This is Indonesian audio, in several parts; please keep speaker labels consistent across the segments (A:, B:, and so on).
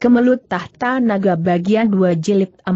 A: Kemelut Tahta Naga Bagian 2 Jilid 4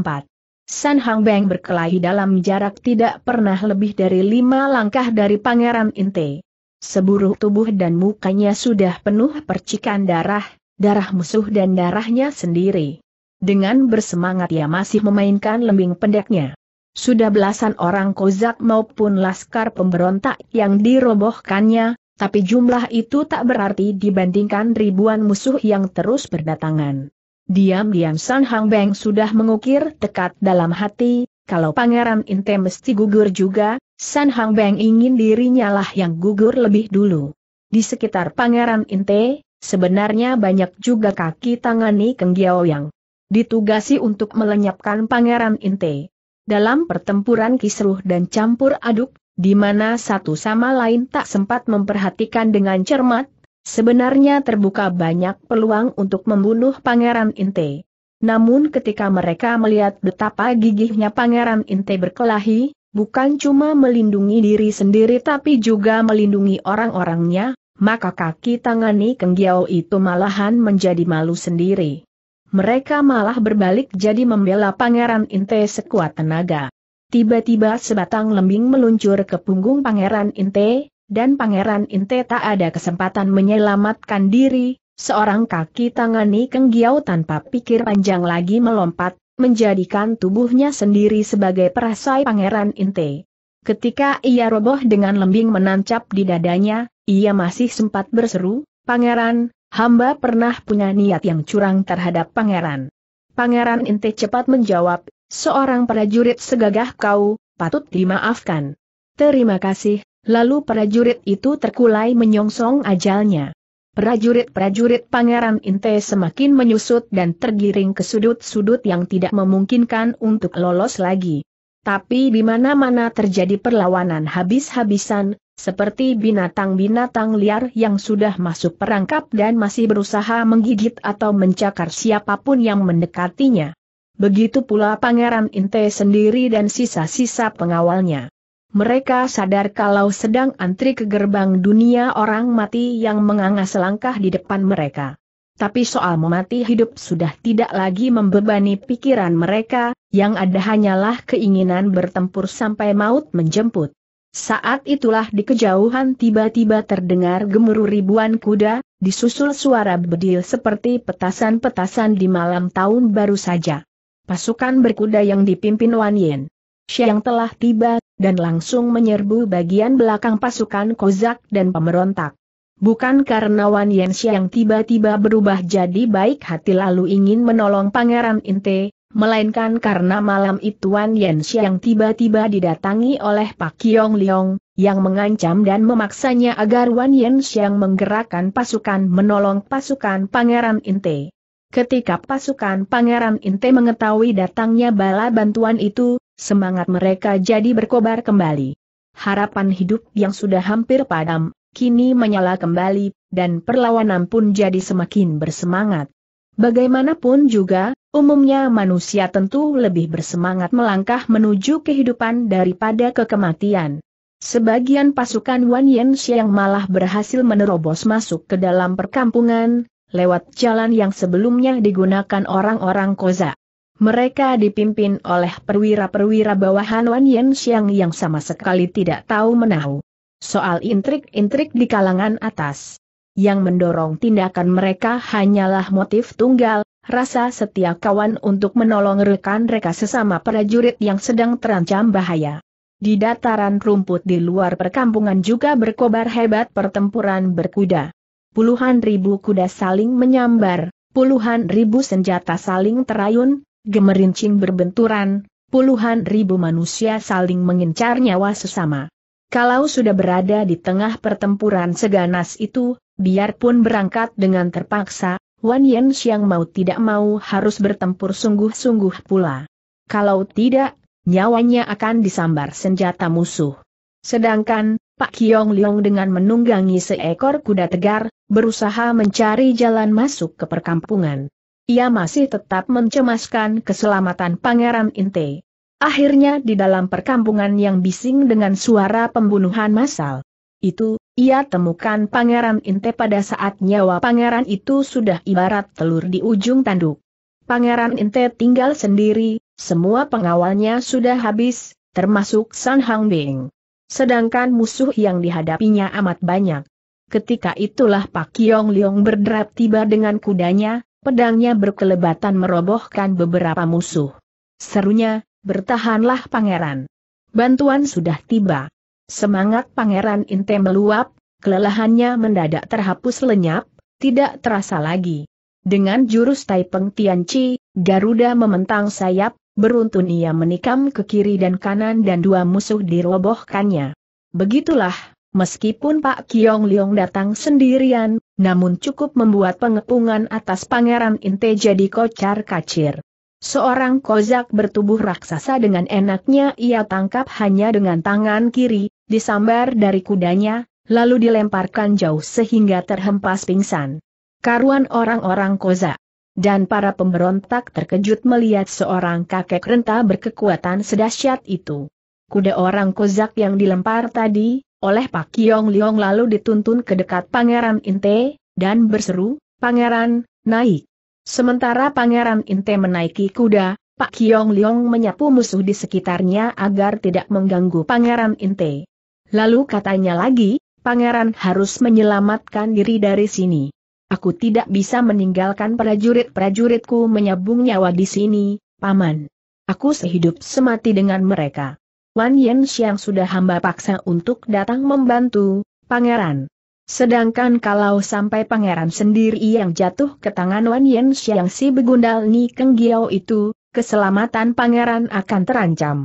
A: San Hang Beng berkelahi dalam jarak tidak pernah lebih dari lima langkah dari Pangeran Inte. Seburuh tubuh dan mukanya sudah penuh percikan darah, darah musuh dan darahnya sendiri. Dengan bersemangat ia masih memainkan lembing pendeknya. Sudah belasan orang kozak maupun laskar pemberontak yang dirobohkannya, tapi jumlah itu tak berarti dibandingkan ribuan musuh yang terus berdatangan. Diam-diam San Hang Beng sudah mengukir tekad dalam hati, kalau Pangeran Inte mesti gugur juga, San Hang Beng ingin dirinya lah yang gugur lebih dulu. Di sekitar Pangeran Inte, sebenarnya banyak juga kaki tangani Keng Giao yang ditugasi untuk melenyapkan Pangeran Inte. Dalam pertempuran kisruh dan campur aduk, di mana satu sama lain tak sempat memperhatikan dengan cermat, Sebenarnya terbuka banyak peluang untuk membunuh Pangeran Inte. Namun ketika mereka melihat betapa gigihnya Pangeran Inte berkelahi, bukan cuma melindungi diri sendiri tapi juga melindungi orang-orangnya, maka kaki tangani Kenggiao itu malahan menjadi malu sendiri. Mereka malah berbalik jadi membela Pangeran Inte sekuat tenaga. Tiba-tiba sebatang lembing meluncur ke punggung Pangeran Inte, dan Pangeran Inte tak ada kesempatan menyelamatkan diri, seorang kaki tangani Keng tanpa pikir panjang lagi melompat, menjadikan tubuhnya sendiri sebagai perasai Pangeran Inte. Ketika ia roboh dengan lembing menancap di dadanya, ia masih sempat berseru, Pangeran, hamba pernah punya niat yang curang terhadap Pangeran. Pangeran Inte cepat menjawab, seorang prajurit segagah kau, patut dimaafkan. Terima kasih, Lalu prajurit itu terkulai menyongsong ajalnya. Prajurit-prajurit Pangeran Inte semakin menyusut dan tergiring ke sudut-sudut yang tidak memungkinkan untuk lolos lagi. Tapi di mana-mana terjadi perlawanan habis-habisan, seperti binatang-binatang liar yang sudah masuk perangkap dan masih berusaha menggigit atau mencakar siapapun yang mendekatinya. Begitu pula Pangeran Inte sendiri dan sisa-sisa pengawalnya. Mereka sadar kalau sedang antri ke gerbang dunia orang mati yang menganga selangkah di depan mereka. Tapi soal memati hidup sudah tidak lagi membebani pikiran mereka, yang ada hanyalah keinginan bertempur sampai maut menjemput. Saat itulah di kejauhan tiba-tiba terdengar gemuruh ribuan kuda, disusul suara bedil seperti petasan-petasan di malam tahun baru saja. Pasukan berkuda yang dipimpin Wan Yin. Xiang telah tiba dan langsung menyerbu bagian belakang pasukan Kozak dan pemberontak. Bukan karena Wan Yen yang tiba-tiba berubah jadi baik hati lalu ingin menolong Pangeran Inte, melainkan karena malam itu Wan Yen yang tiba-tiba didatangi oleh Pak Kiong Liong, yang mengancam dan memaksanya agar Wan Yen yang menggerakkan pasukan menolong pasukan Pangeran Inte. Ketika pasukan Pangeran Inte mengetahui datangnya bala bantuan itu, Semangat mereka jadi berkobar kembali. Harapan hidup yang sudah hampir padam, kini menyala kembali, dan perlawanan pun jadi semakin bersemangat. Bagaimanapun juga, umumnya manusia tentu lebih bersemangat melangkah menuju kehidupan daripada kekematian. Sebagian pasukan Wan Yen yang malah berhasil menerobos masuk ke dalam perkampungan, lewat jalan yang sebelumnya digunakan orang-orang Koza. Mereka dipimpin oleh perwira-perwira bawahan Wan Yen Xiang yang sama sekali tidak tahu menahu soal intrik-intrik di kalangan atas. Yang mendorong tindakan mereka hanyalah motif tunggal, rasa setia kawan untuk menolong rekan reka sesama prajurit yang sedang terancam bahaya. Di dataran rumput di luar perkampungan juga berkobar hebat pertempuran berkuda. Puluhan ribu kuda saling menyambar, puluhan ribu senjata saling terayun, Gemerincing berbenturan, puluhan ribu manusia saling mengincar nyawa sesama. Kalau sudah berada di tengah pertempuran seganas itu, biarpun berangkat dengan terpaksa, Wan Yen Xiang mau tidak mau harus bertempur sungguh-sungguh pula. Kalau tidak, nyawanya akan disambar senjata musuh. Sedangkan, Pak Kiong Leong dengan menunggangi seekor kuda tegar, berusaha mencari jalan masuk ke perkampungan. Ia masih tetap mencemaskan keselamatan Pangeran Inte. Akhirnya di dalam perkampungan yang bising dengan suara pembunuhan massal. Itu, ia temukan Pangeran Inte pada saat nyawa pangeran itu sudah ibarat telur di ujung tanduk. Pangeran Inte tinggal sendiri, semua pengawalnya sudah habis, termasuk San Hang Bing. Sedangkan musuh yang dihadapinya amat banyak. Ketika itulah Pak Yong Leong berderap tiba dengan kudanya, pedangnya berkelebatan merobohkan beberapa musuh. Serunya, bertahanlah pangeran. Bantuan sudah tiba. Semangat pangeran Inte meluap, kelelahannya mendadak terhapus lenyap, tidak terasa lagi. Dengan jurus Taipeng Chi, Garuda mementang sayap, beruntun ia menikam ke kiri dan kanan dan dua musuh dirobohkannya. Begitulah, meskipun Pak Kiong Liong datang sendirian, namun cukup membuat pengepungan atas Pangeran Inte jadi kocar kacir. Seorang kozak bertubuh raksasa dengan enaknya ia tangkap hanya dengan tangan kiri, disambar dari kudanya, lalu dilemparkan jauh sehingga terhempas pingsan. Karuan orang-orang kozak. Dan para pemberontak terkejut melihat seorang kakek renta berkekuatan sedahsyat itu. Kuda orang kozak yang dilempar tadi, oleh Pak Kiong Liong lalu dituntun ke dekat Pangeran Inte, dan berseru, Pangeran, naik. Sementara Pangeran Inte menaiki kuda, Pak Kiong Liong menyapu musuh di sekitarnya agar tidak mengganggu Pangeran Inte. Lalu katanya lagi, Pangeran harus menyelamatkan diri dari sini. Aku tidak bisa meninggalkan prajurit-prajuritku menyabung nyawa di sini, Paman. Aku sehidup semati dengan mereka. Wan Yen Xiang sudah hamba paksa untuk datang membantu, pangeran. Sedangkan kalau sampai pangeran sendiri yang jatuh ke tangan Wan Yen Xiang si begundal Ni Keng Giao itu, keselamatan pangeran akan terancam.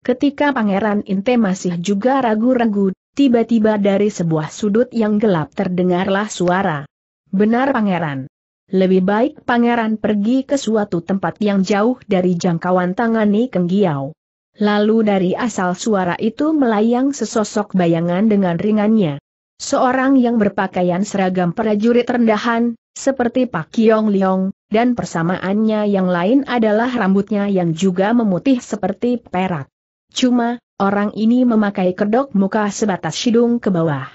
A: Ketika pangeran Inte masih juga ragu-ragu, tiba-tiba dari sebuah sudut yang gelap terdengarlah suara. Benar pangeran. Lebih baik pangeran pergi ke suatu tempat yang jauh dari jangkauan tangan Ni Keng Giao. Lalu dari asal suara itu melayang sesosok bayangan dengan ringannya. Seorang yang berpakaian seragam prajurit rendahan, seperti Pak Kiong Liong, dan persamaannya yang lain adalah rambutnya yang juga memutih seperti perak. Cuma, orang ini memakai kedok muka sebatas hidung ke bawah.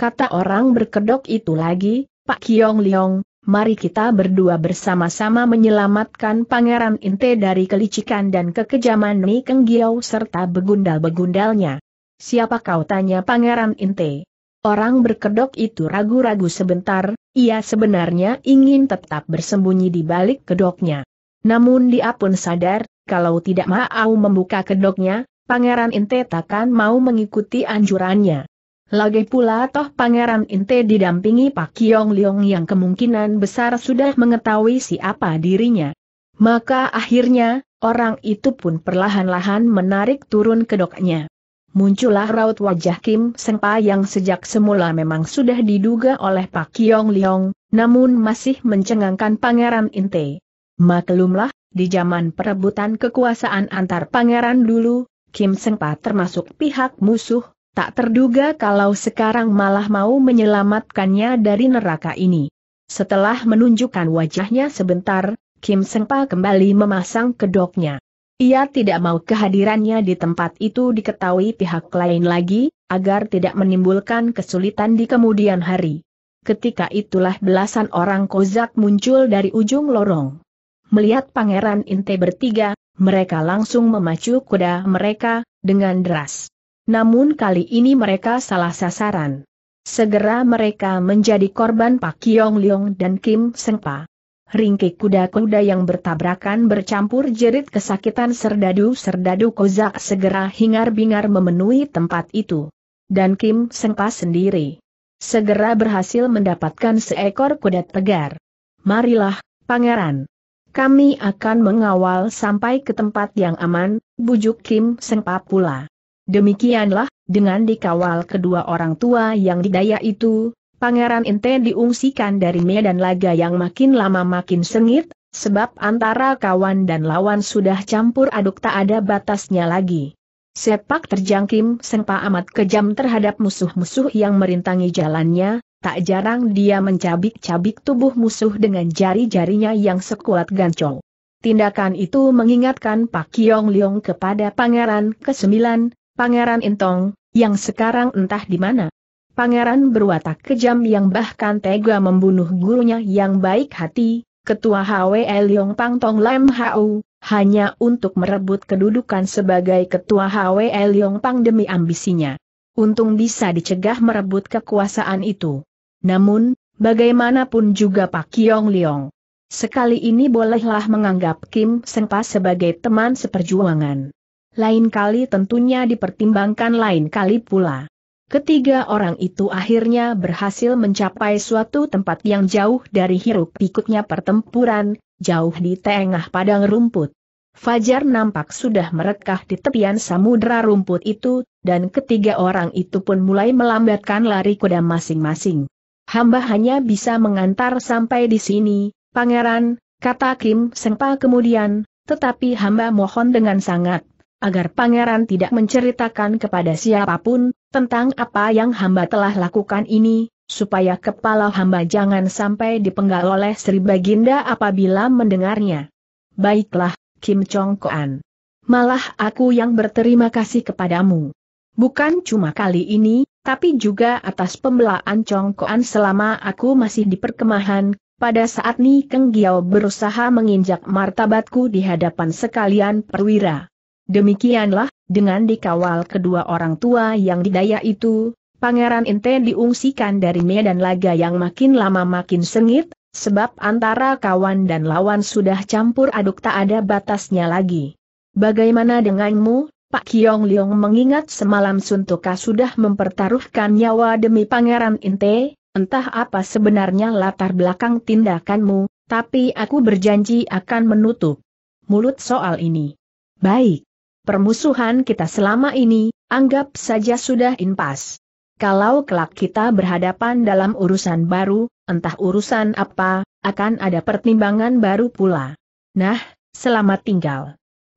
A: Kata orang berkedok itu lagi, Pak Kiong Liong, mari kita berdua bersama-sama menyelamatkan Pangeran Inte dari kelicikan dan kekejaman Ni Keng serta begundal-begundalnya. Siapa kau tanya Pangeran Inte? Orang berkedok itu ragu-ragu sebentar, ia sebenarnya ingin tetap bersembunyi di balik kedoknya. Namun dia pun sadar, kalau tidak mau membuka kedoknya, Pangeran Inte takkan mau mengikuti anjurannya. Lagi pula toh Pangeran Inte didampingi Pak Kiong Leong yang kemungkinan besar sudah mengetahui siapa dirinya. Maka akhirnya, orang itu pun perlahan-lahan menarik turun kedoknya. Muncullah raut wajah Kim Sengpa yang sejak semula memang sudah diduga oleh Pak Kiong Leong, namun masih mencengangkan Pangeran Inte. Maklumlah, di zaman perebutan kekuasaan antar pangeran dulu, Kim Sengpa termasuk pihak musuh, Tak terduga kalau sekarang malah mau menyelamatkannya dari neraka ini. Setelah menunjukkan wajahnya sebentar, Kim Sengpa kembali memasang kedoknya. Ia tidak mau kehadirannya di tempat itu diketahui pihak lain lagi, agar tidak menimbulkan kesulitan di kemudian hari. Ketika itulah belasan orang kozak muncul dari ujung lorong. Melihat Pangeran Inte bertiga, mereka langsung memacu kuda mereka, dengan deras. Namun kali ini mereka salah sasaran. Segera mereka menjadi korban Pak Kiong Leong dan Kim Sengpa. Ringkik kuda-kuda yang bertabrakan bercampur jerit kesakitan serdadu-serdadu kozak segera hingar-bingar memenuhi tempat itu. Dan Kim Sengpa sendiri. Segera berhasil mendapatkan seekor kuda tegar. Marilah, pangeran. Kami akan mengawal sampai ke tempat yang aman, bujuk Kim Sengpa pula. Demikianlah, dengan dikawal kedua orang tua yang didaya itu, Pangeran Inte diungsikan dari medan laga yang makin lama makin sengit, sebab antara kawan dan lawan sudah campur aduk tak ada batasnya lagi. Sepak terjang Kim Sengpa amat kejam terhadap musuh-musuh yang merintangi jalannya, tak jarang dia mencabik-cabik tubuh musuh dengan jari-jarinya yang sekuat gancong. Tindakan itu mengingatkan Pak Kiong Leong kepada Pangeran ke-9, Pangeran Intong, yang sekarang entah di mana. Pangeran berwatak kejam yang bahkan tega membunuh gurunya yang baik hati, Ketua HWE Pang Tong Lam Hau, hanya untuk merebut kedudukan sebagai Ketua HWE Elyong Pang demi ambisinya. Untung bisa dicegah merebut kekuasaan itu. Namun, bagaimanapun juga Pak Kiong Leong. Sekali ini bolehlah menganggap Kim Sengpa sebagai teman seperjuangan lain kali tentunya dipertimbangkan lain kali pula. Ketiga orang itu akhirnya berhasil mencapai suatu tempat yang jauh dari hiruk pikuknya pertempuran, jauh di tengah padang rumput. Fajar nampak sudah merekah di tepian samudera rumput itu, dan ketiga orang itu pun mulai melambatkan lari kuda masing-masing. Hamba hanya bisa mengantar sampai di sini, Pangeran, kata Kim Sengpa kemudian, tetapi hamba mohon dengan sangat agar pangeran tidak menceritakan kepada siapapun, tentang apa yang hamba telah lakukan ini, supaya kepala hamba jangan sampai dipenggal oleh Sri Baginda apabila mendengarnya. Baiklah, Kim Chong Koan. Malah aku yang berterima kasih kepadamu. Bukan cuma kali ini, tapi juga atas pembelaan Chong Koan selama aku masih di perkemahan, pada saat ini Keng Giao berusaha menginjak martabatku di hadapan sekalian perwira. Demikianlah, dengan dikawal kedua orang tua yang didaya itu, Pangeran Inte diungsikan dari medan laga yang makin lama makin sengit, sebab antara kawan dan lawan sudah campur aduk tak ada batasnya lagi. Bagaimana denganmu, Pak Kiong Liong mengingat semalam Suntuka sudah mempertaruhkan nyawa demi Pangeran Inte, entah apa sebenarnya latar belakang tindakanmu, tapi aku berjanji akan menutup mulut soal ini. Baik. Permusuhan kita selama ini, anggap saja sudah impas. Kalau kelak kita berhadapan dalam urusan baru, entah urusan apa, akan ada pertimbangan baru pula. Nah, selamat tinggal.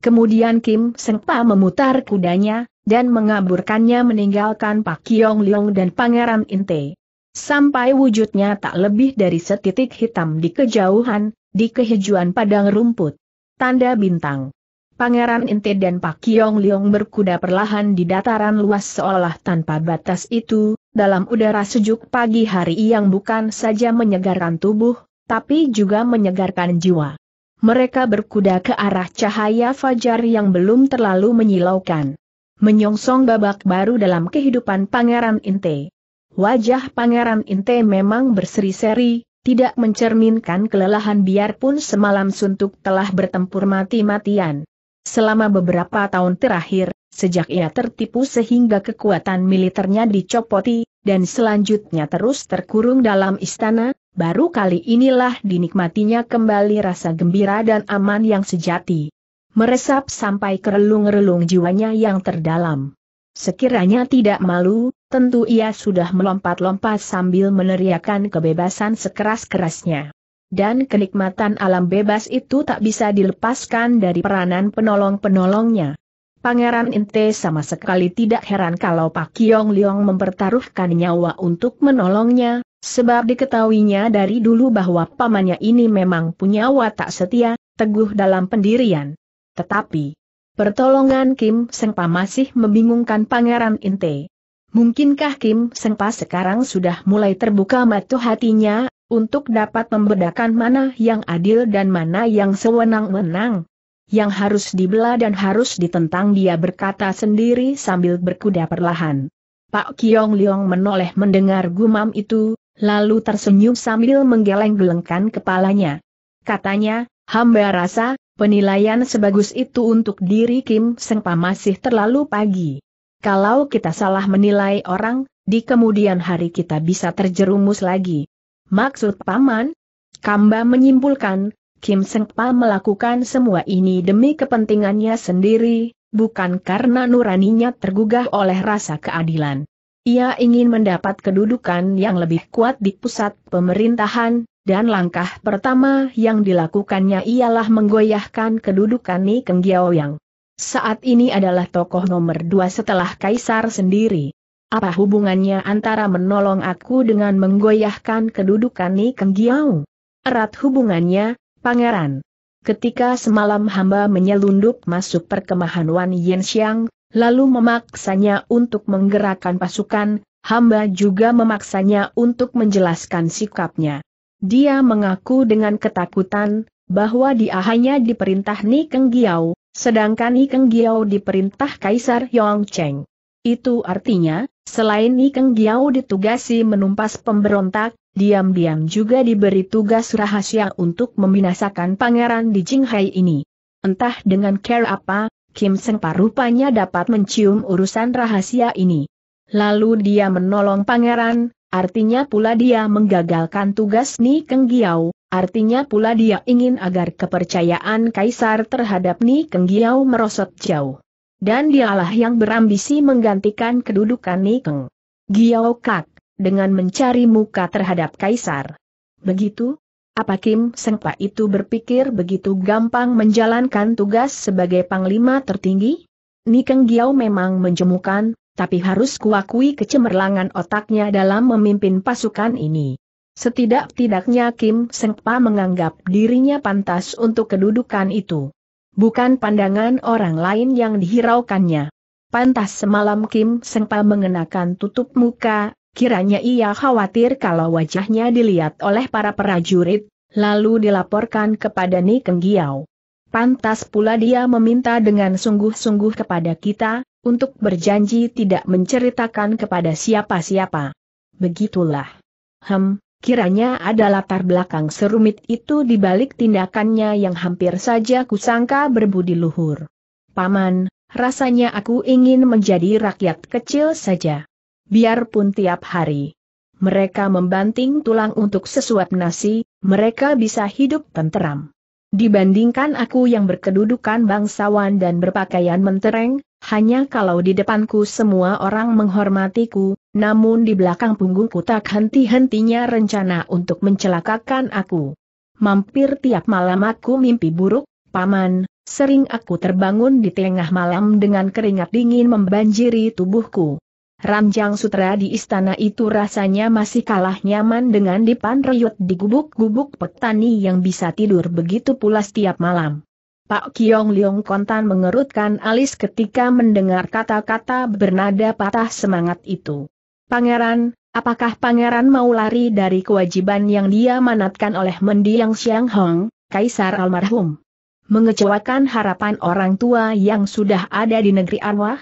A: Kemudian Kim Sengpa memutar kudanya, dan mengaburkannya meninggalkan Pak Kiong Leong dan Pangeran Inte. Sampai wujudnya tak lebih dari setitik hitam di kejauhan, di kehijauan padang rumput. Tanda bintang. Pangeran Inte dan Pak Kiong Liong berkuda perlahan di dataran luas seolah tanpa batas itu, dalam udara sejuk pagi hari yang bukan saja menyegarkan tubuh, tapi juga menyegarkan jiwa. Mereka berkuda ke arah cahaya fajar yang belum terlalu menyilaukan. Menyongsong babak baru dalam kehidupan Pangeran Inte. Wajah Pangeran Inte memang berseri-seri, tidak mencerminkan kelelahan biarpun semalam suntuk telah bertempur mati-matian. Selama beberapa tahun terakhir, sejak ia tertipu sehingga kekuatan militernya dicopoti, dan selanjutnya terus terkurung dalam istana, baru kali inilah dinikmatinya kembali rasa gembira dan aman yang sejati. Meresap sampai ke relung-relung jiwanya yang terdalam. Sekiranya tidak malu, tentu ia sudah melompat-lompat sambil meneriakan kebebasan sekeras-kerasnya dan kenikmatan alam bebas itu tak bisa dilepaskan dari peranan penolong-penolongnya. Pangeran Inte sama sekali tidak heran kalau Pak Kiong Liong mempertaruhkan nyawa untuk menolongnya, sebab diketahuinya dari dulu bahwa pamannya ini memang punya watak setia, teguh dalam pendirian. Tetapi, pertolongan Kim Sengpa masih membingungkan Pangeran Inte. Mungkinkah Kim Sengpa sekarang sudah mulai terbuka mata hatinya untuk dapat membedakan mana yang adil dan mana yang sewenang-wenang. Yang harus dibela dan harus ditentang dia berkata sendiri sambil berkuda perlahan. Pak Kiong Liong menoleh mendengar gumam itu, lalu tersenyum sambil menggeleng-gelengkan kepalanya. Katanya, hamba rasa, penilaian sebagus itu untuk diri Kim Sengpa masih terlalu pagi. Kalau kita salah menilai orang, di kemudian hari kita bisa terjerumus lagi. Maksud paman? Kamba menyimpulkan, Kim Sengpa melakukan semua ini demi kepentingannya sendiri, bukan karena nuraninya tergugah oleh rasa keadilan. Ia ingin mendapat kedudukan yang lebih kuat di pusat pemerintahan, dan langkah pertama yang dilakukannya ialah menggoyahkan kedudukan Ni Keng Giao Yang. Saat ini adalah tokoh nomor dua setelah kaisar sendiri. Apa hubungannya antara menolong aku dengan menggoyahkan kedudukan Ni Keng Giau? Erat hubungannya, pangeran. Ketika semalam hamba menyelundup masuk perkemahan Wan Yen Xiang, lalu memaksanya untuk menggerakkan pasukan, hamba juga memaksanya untuk menjelaskan sikapnya. Dia mengaku dengan ketakutan, bahwa dia hanya diperintah Ni Keng Giau, sedangkan Ni Keng Giau diperintah Kaisar Cheng. Itu artinya, Selain Ikeng Giao ditugasi menumpas pemberontak, diam-diam juga diberi tugas rahasia untuk membinasakan pangeran di Jinghai ini. Entah dengan care apa, Kim Seng rupanya dapat mencium urusan rahasia ini. Lalu dia menolong pangeran, artinya pula dia menggagalkan tugas Ni Keng Giao, Artinya pula dia ingin agar kepercayaan kaisar terhadap Ni Giao merosot jauh. Dan dialah yang berambisi menggantikan kedudukan Nikeng. Giao Kak, dengan mencari muka terhadap Kaisar. Begitu? Apa Kim Sengpa itu berpikir begitu gampang menjalankan tugas sebagai panglima tertinggi? Nikeng Giao memang menjemukan, tapi harus kuakui kecemerlangan otaknya dalam memimpin pasukan ini. Setidak-tidaknya Kim Sengpa menganggap dirinya pantas untuk kedudukan itu bukan pandangan orang lain yang dihiraukannya. Pantas semalam Kim Sengpa mengenakan tutup muka, kiranya ia khawatir kalau wajahnya dilihat oleh para prajurit, lalu dilaporkan kepada Ni Kenggiao. Pantas pula dia meminta dengan sungguh-sungguh kepada kita, untuk berjanji tidak menceritakan kepada siapa-siapa. Begitulah. Hem, Kiranya ada latar belakang serumit itu di balik tindakannya yang hampir saja kusangka berbudi luhur. Paman, rasanya aku ingin menjadi rakyat kecil saja. Biarpun tiap hari. Mereka membanting tulang untuk sesuap nasi, mereka bisa hidup tenteram. Dibandingkan aku yang berkedudukan bangsawan dan berpakaian mentereng, hanya kalau di depanku semua orang menghormatiku, namun di belakang punggungku tak henti-hentinya rencana untuk mencelakakan aku. Mampir tiap malam aku mimpi buruk, paman, sering aku terbangun di tengah malam dengan keringat dingin membanjiri tubuhku. Ranjang sutra di istana itu rasanya masih kalah nyaman dengan dipan reyot di gubuk-gubuk petani yang bisa tidur begitu pula setiap malam. Pak Kiong Leong Kontan mengerutkan alis ketika mendengar kata-kata bernada patah semangat itu. Pangeran, apakah pangeran mau lari dari kewajiban yang dia manatkan oleh mendiang Xiang Hong, kaisar almarhum? Mengecewakan harapan orang tua yang sudah ada di negeri arwah?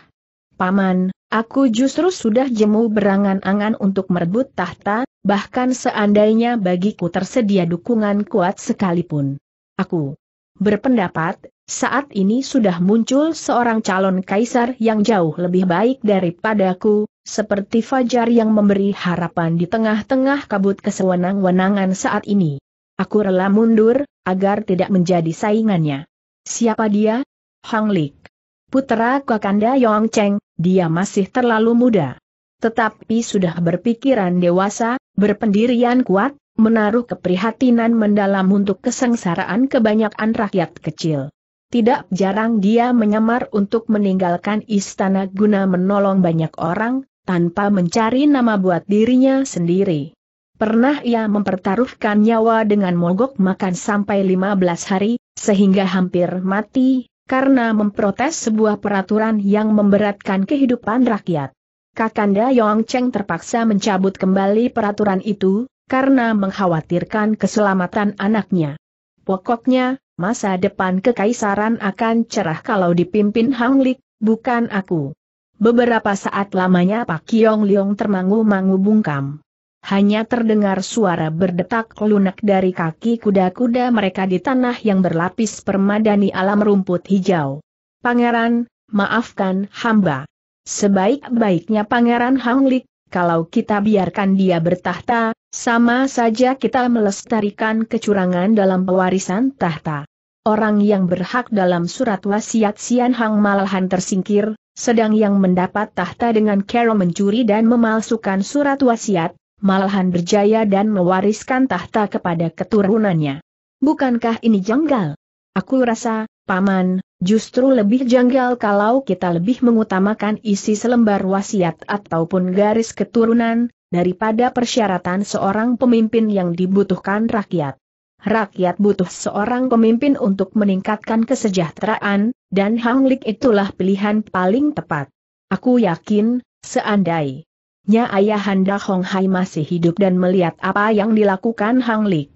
A: Paman, aku justru sudah jemu berangan-angan untuk merebut tahta, bahkan seandainya bagiku tersedia dukungan kuat sekalipun. Aku berpendapat, saat ini sudah muncul seorang calon kaisar yang jauh lebih baik daripadaku, seperti fajar yang memberi harapan di tengah-tengah kabut kesewenang-wenangan saat ini. Aku rela mundur, agar tidak menjadi saingannya. Siapa dia? Hang Lik. Putera Kakanda Yong Cheng, dia masih terlalu muda. Tetapi sudah berpikiran dewasa, berpendirian kuat, menaruh keprihatinan mendalam untuk kesengsaraan kebanyakan rakyat kecil. Tidak jarang dia menyamar untuk meninggalkan istana guna menolong banyak orang, tanpa mencari nama buat dirinya sendiri. Pernah ia mempertaruhkan nyawa dengan mogok makan sampai 15 hari, sehingga hampir mati, karena memprotes sebuah peraturan yang memberatkan kehidupan rakyat. Kakanda Yong Cheng terpaksa mencabut kembali peraturan itu, karena mengkhawatirkan keselamatan anaknya. Pokoknya, masa depan kekaisaran akan cerah kalau dipimpin Hang Lik, bukan aku. Beberapa saat lamanya Pak Kiong Liong termangu-mangu bungkam. Hanya terdengar suara berdetak lunak dari kaki kuda-kuda mereka di tanah yang berlapis permadani alam rumput hijau. Pangeran, maafkan hamba. Sebaik-baiknya Pangeran Hang Hanglik, kalau kita biarkan dia bertahta, sama saja kita melestarikan kecurangan dalam pewarisan tahta. Orang yang berhak dalam surat wasiat Sian Hang malahan tersingkir, sedang yang mendapat tahta dengan Carol mencuri dan memalsukan surat wasiat, malahan berjaya dan mewariskan tahta kepada keturunannya. Bukankah ini janggal? Aku rasa, Paman, justru lebih janggal kalau kita lebih mengutamakan isi selembar wasiat ataupun garis keturunan, daripada persyaratan seorang pemimpin yang dibutuhkan rakyat. Rakyat butuh seorang pemimpin untuk meningkatkan kesejahteraan, dan Hang Lik itulah pilihan paling tepat. Aku yakin, seandainya ayahanda Hong Hai masih hidup dan melihat apa yang dilakukan Hang Lik,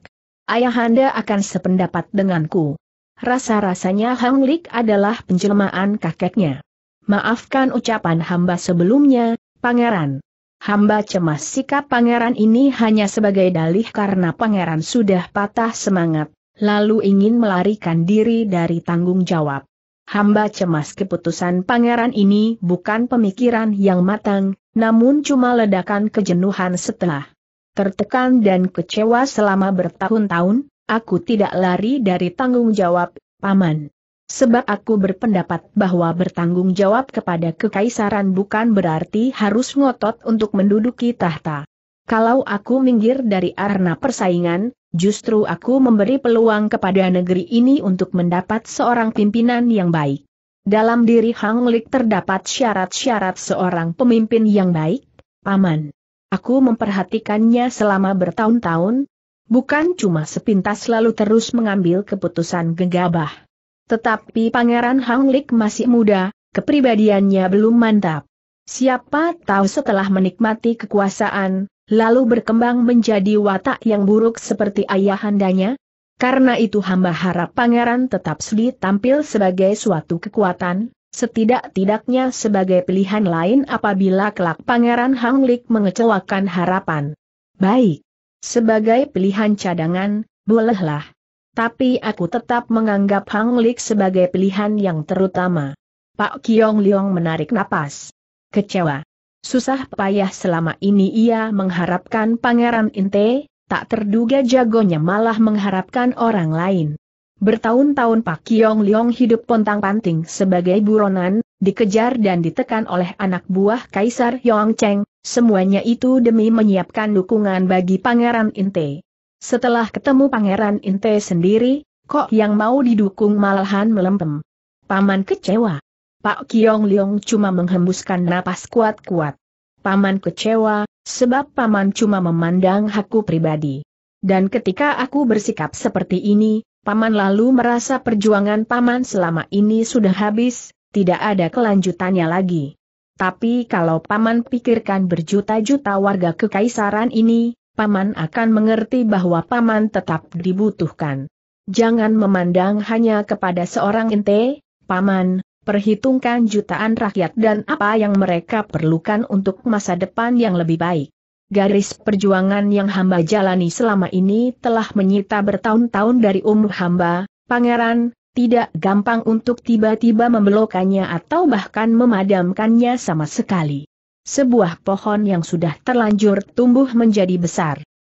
A: ayahanda akan sependapat denganku. Rasa-rasanya Hang Lik adalah penjelmaan kakeknya. Maafkan ucapan hamba sebelumnya, pangeran. Hamba cemas sikap pangeran ini hanya sebagai dalih karena pangeran sudah patah semangat, lalu ingin melarikan diri dari tanggung jawab. Hamba cemas keputusan pangeran ini bukan pemikiran yang matang, namun cuma ledakan kejenuhan setelah tertekan dan kecewa selama bertahun-tahun, aku tidak lari dari tanggung jawab, Paman sebab aku berpendapat bahwa bertanggung jawab kepada kekaisaran bukan berarti harus ngotot untuk menduduki tahta. Kalau aku minggir dari arena persaingan, justru aku memberi peluang kepada negeri ini untuk mendapat seorang pimpinan yang baik. Dalam diri Hang Lik terdapat syarat-syarat seorang pemimpin yang baik, Paman. Aku memperhatikannya selama bertahun-tahun, bukan cuma sepintas lalu terus mengambil keputusan gegabah. Tetapi Pangeran Hang Hanglik masih muda, kepribadiannya belum mantap. Siapa tahu setelah menikmati kekuasaan, lalu berkembang menjadi watak yang buruk seperti ayahandanya? Karena itu hamba harap pangeran tetap sudi tampil sebagai suatu kekuatan, setidak-tidaknya sebagai pilihan lain apabila kelak pangeran Hang Hanglik mengecewakan harapan. Baik. Sebagai pilihan cadangan, bolehlah. Tapi aku tetap menganggap Hang Lik sebagai pilihan yang terutama. Pak Kiong Liong menarik napas. Kecewa. Susah payah selama ini ia mengharapkan Pangeran Inte, tak terduga jagonya malah mengharapkan orang lain. Bertahun-tahun Pak Kiong Liong hidup pontang-panting sebagai buronan, dikejar dan ditekan oleh anak buah Kaisar Yong Cheng, semuanya itu demi menyiapkan dukungan bagi Pangeran Inte. Setelah ketemu Pangeran Inte sendiri, kok yang mau didukung malahan melempem. Paman kecewa. Pak Kiong Leong cuma menghembuskan napas kuat-kuat. Paman kecewa, sebab Paman cuma memandang aku pribadi. Dan ketika aku bersikap seperti ini, Paman lalu merasa perjuangan Paman selama ini sudah habis, tidak ada kelanjutannya lagi. Tapi kalau Paman pikirkan berjuta-juta warga kekaisaran ini, Paman akan mengerti bahwa Paman tetap dibutuhkan. Jangan memandang hanya kepada seorang ente, Paman, perhitungkan jutaan rakyat dan apa yang mereka perlukan untuk masa depan yang lebih baik. Garis perjuangan yang hamba jalani selama ini telah menyita bertahun-tahun dari umur hamba, pangeran, tidak gampang untuk tiba-tiba membelokannya atau bahkan memadamkannya sama sekali sebuah pohon yang sudah terlanjur tumbuh menjadi besar.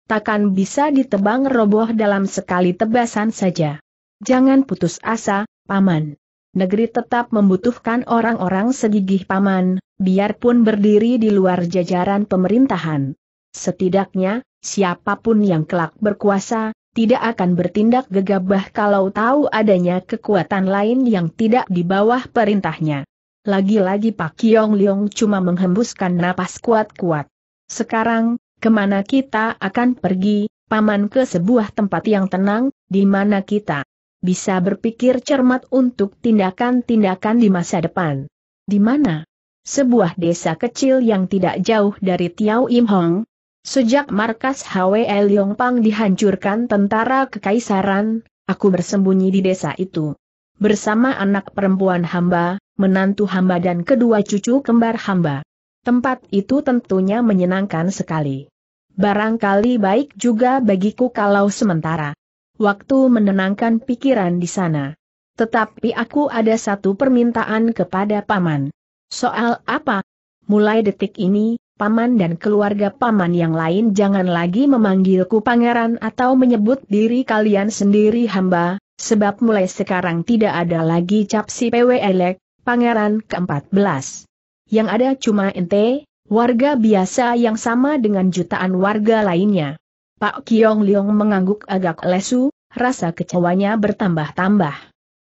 A: Takkan bisa ditebang roboh dalam sekali tebasan saja. Jangan putus asa, Paman. Negeri tetap membutuhkan orang-orang segigih Paman, biarpun berdiri di luar jajaran pemerintahan. Setidaknya, siapapun yang kelak berkuasa, tidak akan bertindak gegabah kalau tahu adanya kekuatan lain yang tidak di bawah perintahnya. Lagi-lagi Pak Kiong Liong cuma menghembuskan napas kuat-kuat. Sekarang, kemana kita akan pergi, Paman ke sebuah tempat yang tenang, di mana kita bisa berpikir cermat untuk tindakan-tindakan di masa depan. Di mana? Sebuah desa kecil yang tidak jauh dari Tiau Im Hong. Sejak markas e Leong Pang dihancurkan tentara kekaisaran, aku bersembunyi di desa itu. Bersama anak perempuan hamba, menantu hamba dan kedua cucu kembar hamba. Tempat itu tentunya menyenangkan sekali. Barangkali baik juga bagiku kalau sementara. Waktu menenangkan pikiran di sana. Tetapi aku ada satu permintaan kepada Paman. Soal apa? Mulai detik ini, Paman dan keluarga Paman yang lain jangan lagi memanggilku pangeran atau menyebut diri kalian sendiri hamba, sebab mulai sekarang tidak ada lagi capsi pewe elek, pangeran ke-14. Yang ada cuma ente, warga biasa yang sama dengan jutaan warga lainnya. Pak Kiong Liong mengangguk agak lesu, rasa kecewanya bertambah-tambah.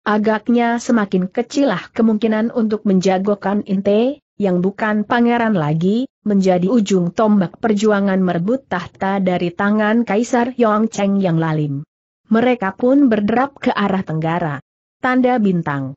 A: Agaknya semakin kecilah kemungkinan untuk menjagokan Inte, yang bukan pangeran lagi, menjadi ujung tombak perjuangan merebut tahta dari tangan Kaisar Yong Cheng yang lalim. Mereka pun berderap ke arah tenggara. Tanda bintang.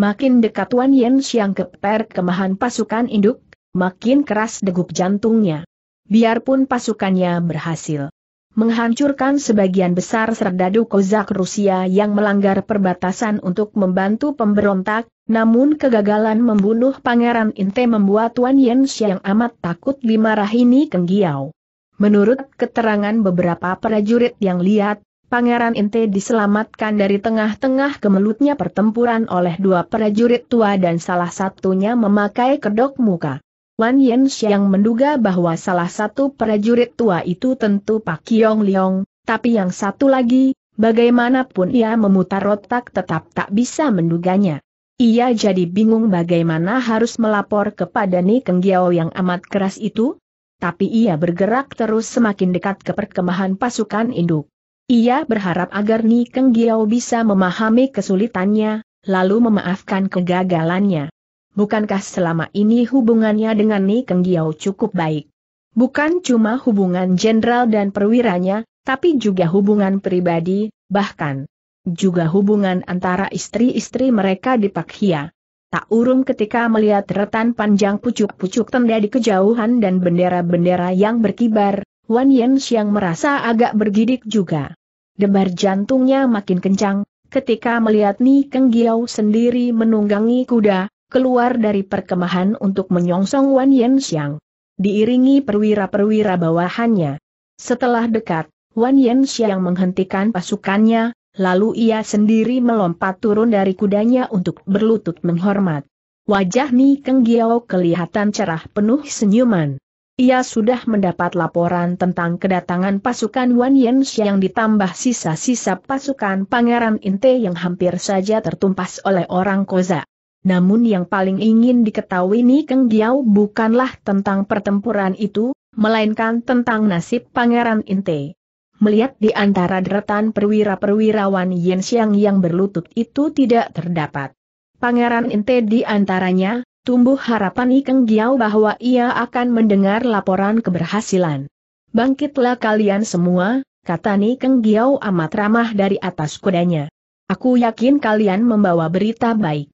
A: Makin dekat Wan Yen Xiang ke perkemahan pasukan induk, makin keras degup jantungnya. Biarpun pasukannya berhasil menghancurkan sebagian besar serdadu Kozak Rusia yang melanggar perbatasan untuk membantu pemberontak, namun kegagalan membunuh Pangeran Inte membuat Wan Yen Xiang amat takut dimarahi Ni Kenggiao. Menurut keterangan beberapa prajurit yang lihat, Pangeran Inte diselamatkan dari tengah-tengah kemelutnya pertempuran oleh dua prajurit tua dan salah satunya memakai kedok muka. Wan Yen yang menduga bahwa salah satu prajurit tua itu tentu Pak Kiong Liong, tapi yang satu lagi, bagaimanapun ia memutar otak tetap tak bisa menduganya. Ia jadi bingung bagaimana harus melapor kepada Ni Keng Giao yang amat keras itu, tapi ia bergerak terus semakin dekat ke perkemahan pasukan induk. Ia berharap agar Ni Keng Giau bisa memahami kesulitannya, lalu memaafkan kegagalannya. Bukankah selama ini hubungannya dengan Ni Keng Giau cukup baik? Bukan cuma hubungan jenderal dan perwiranya, tapi juga hubungan pribadi, bahkan juga hubungan antara istri-istri mereka di Hia. Tak urung ketika melihat retan panjang pucuk-pucuk tenda di kejauhan dan bendera-bendera yang berkibar, Wan Yen Xiang merasa agak bergidik juga. Debar jantungnya makin kencang, ketika melihat Ni Keng Giau sendiri menunggangi kuda, keluar dari perkemahan untuk menyongsong Wan Yen Xiang. Diiringi perwira-perwira bawahannya. Setelah dekat, Wan Yen Xiang menghentikan pasukannya, lalu ia sendiri melompat turun dari kudanya untuk berlutut menghormat. Wajah Ni Keng Giau kelihatan cerah penuh senyuman ia sudah mendapat laporan tentang kedatangan pasukan Wan Yen yang ditambah sisa-sisa pasukan Pangeran Inte yang hampir saja tertumpas oleh orang Koza. Namun yang paling ingin diketahui nih Keng Jiao bukanlah tentang pertempuran itu, melainkan tentang nasib Pangeran Inte. Melihat di antara deretan perwira-perwira Wan Yensiang yang berlutut itu tidak terdapat. Pangeran Inte di antaranya, tumbuh harapan Ikeng Giau bahwa ia akan mendengar laporan keberhasilan. Bangkitlah kalian semua, kata Ikeng Giau amat ramah dari atas kudanya. Aku yakin kalian membawa berita baik.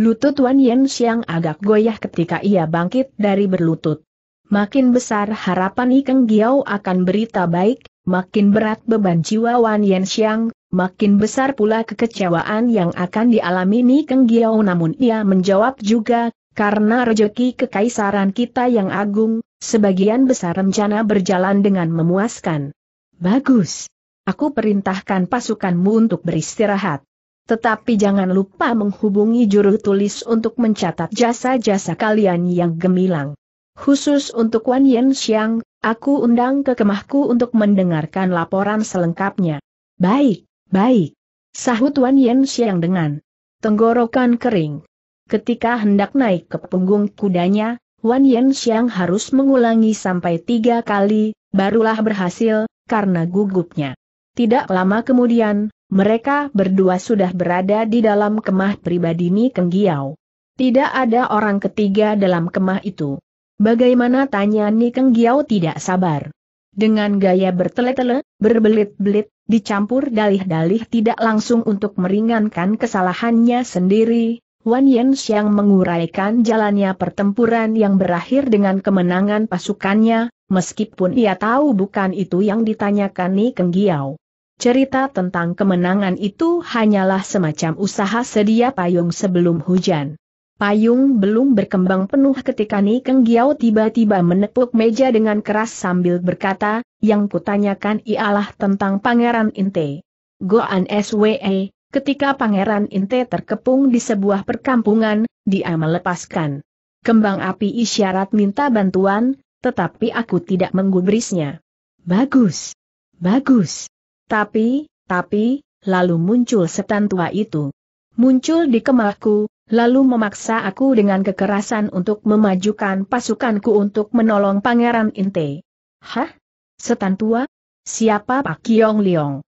A: Lutut Wan Yen Xiang agak goyah ketika ia bangkit dari berlutut. Makin besar harapan Ikeng Giau akan berita baik, makin berat beban jiwa Wan Yen Xiang, makin besar pula kekecewaan yang akan dialami Ikeng Giau namun ia menjawab juga, karena rejeki kekaisaran kita yang agung, sebagian besar rencana berjalan dengan memuaskan. Bagus. Aku perintahkan pasukanmu untuk beristirahat. Tetapi jangan lupa menghubungi juru tulis untuk mencatat jasa-jasa kalian yang gemilang. Khusus untuk Wan Yen Xiang, aku undang ke kemahku untuk mendengarkan laporan selengkapnya. Baik, baik. Sahut Wan Yen Xiang dengan tenggorokan kering. Ketika hendak naik ke punggung kudanya, Wan Yen Xiang harus mengulangi sampai tiga kali, barulah berhasil, karena gugupnya. Tidak lama kemudian, mereka berdua sudah berada di dalam kemah pribadi Mi Keng Giao. Tidak ada orang ketiga dalam kemah itu. Bagaimana tanya Mi Keng Giao tidak sabar. Dengan gaya bertele-tele, berbelit-belit, dicampur dalih-dalih tidak langsung untuk meringankan kesalahannya sendiri, Wan Yen Xiang menguraikan jalannya pertempuran yang berakhir dengan kemenangan pasukannya, meskipun ia tahu bukan itu yang ditanyakan Ni Keng Giao. Cerita tentang kemenangan itu hanyalah semacam usaha sedia payung sebelum hujan. Payung belum berkembang penuh ketika Ni Keng Giao tiba-tiba menepuk meja dengan keras sambil berkata, yang kutanyakan ialah tentang Pangeran Inte. Goan SWE, Ketika Pangeran Inte terkepung di sebuah perkampungan, dia melepaskan kembang api isyarat minta bantuan, tetapi aku tidak menggubrisnya. Bagus. Bagus. Tapi, tapi, lalu muncul setan tua itu. Muncul di kemahku, lalu memaksa aku dengan kekerasan untuk memajukan pasukanku untuk menolong Pangeran Inte. Hah? Setan tua? Siapa Pak Kiong Liong?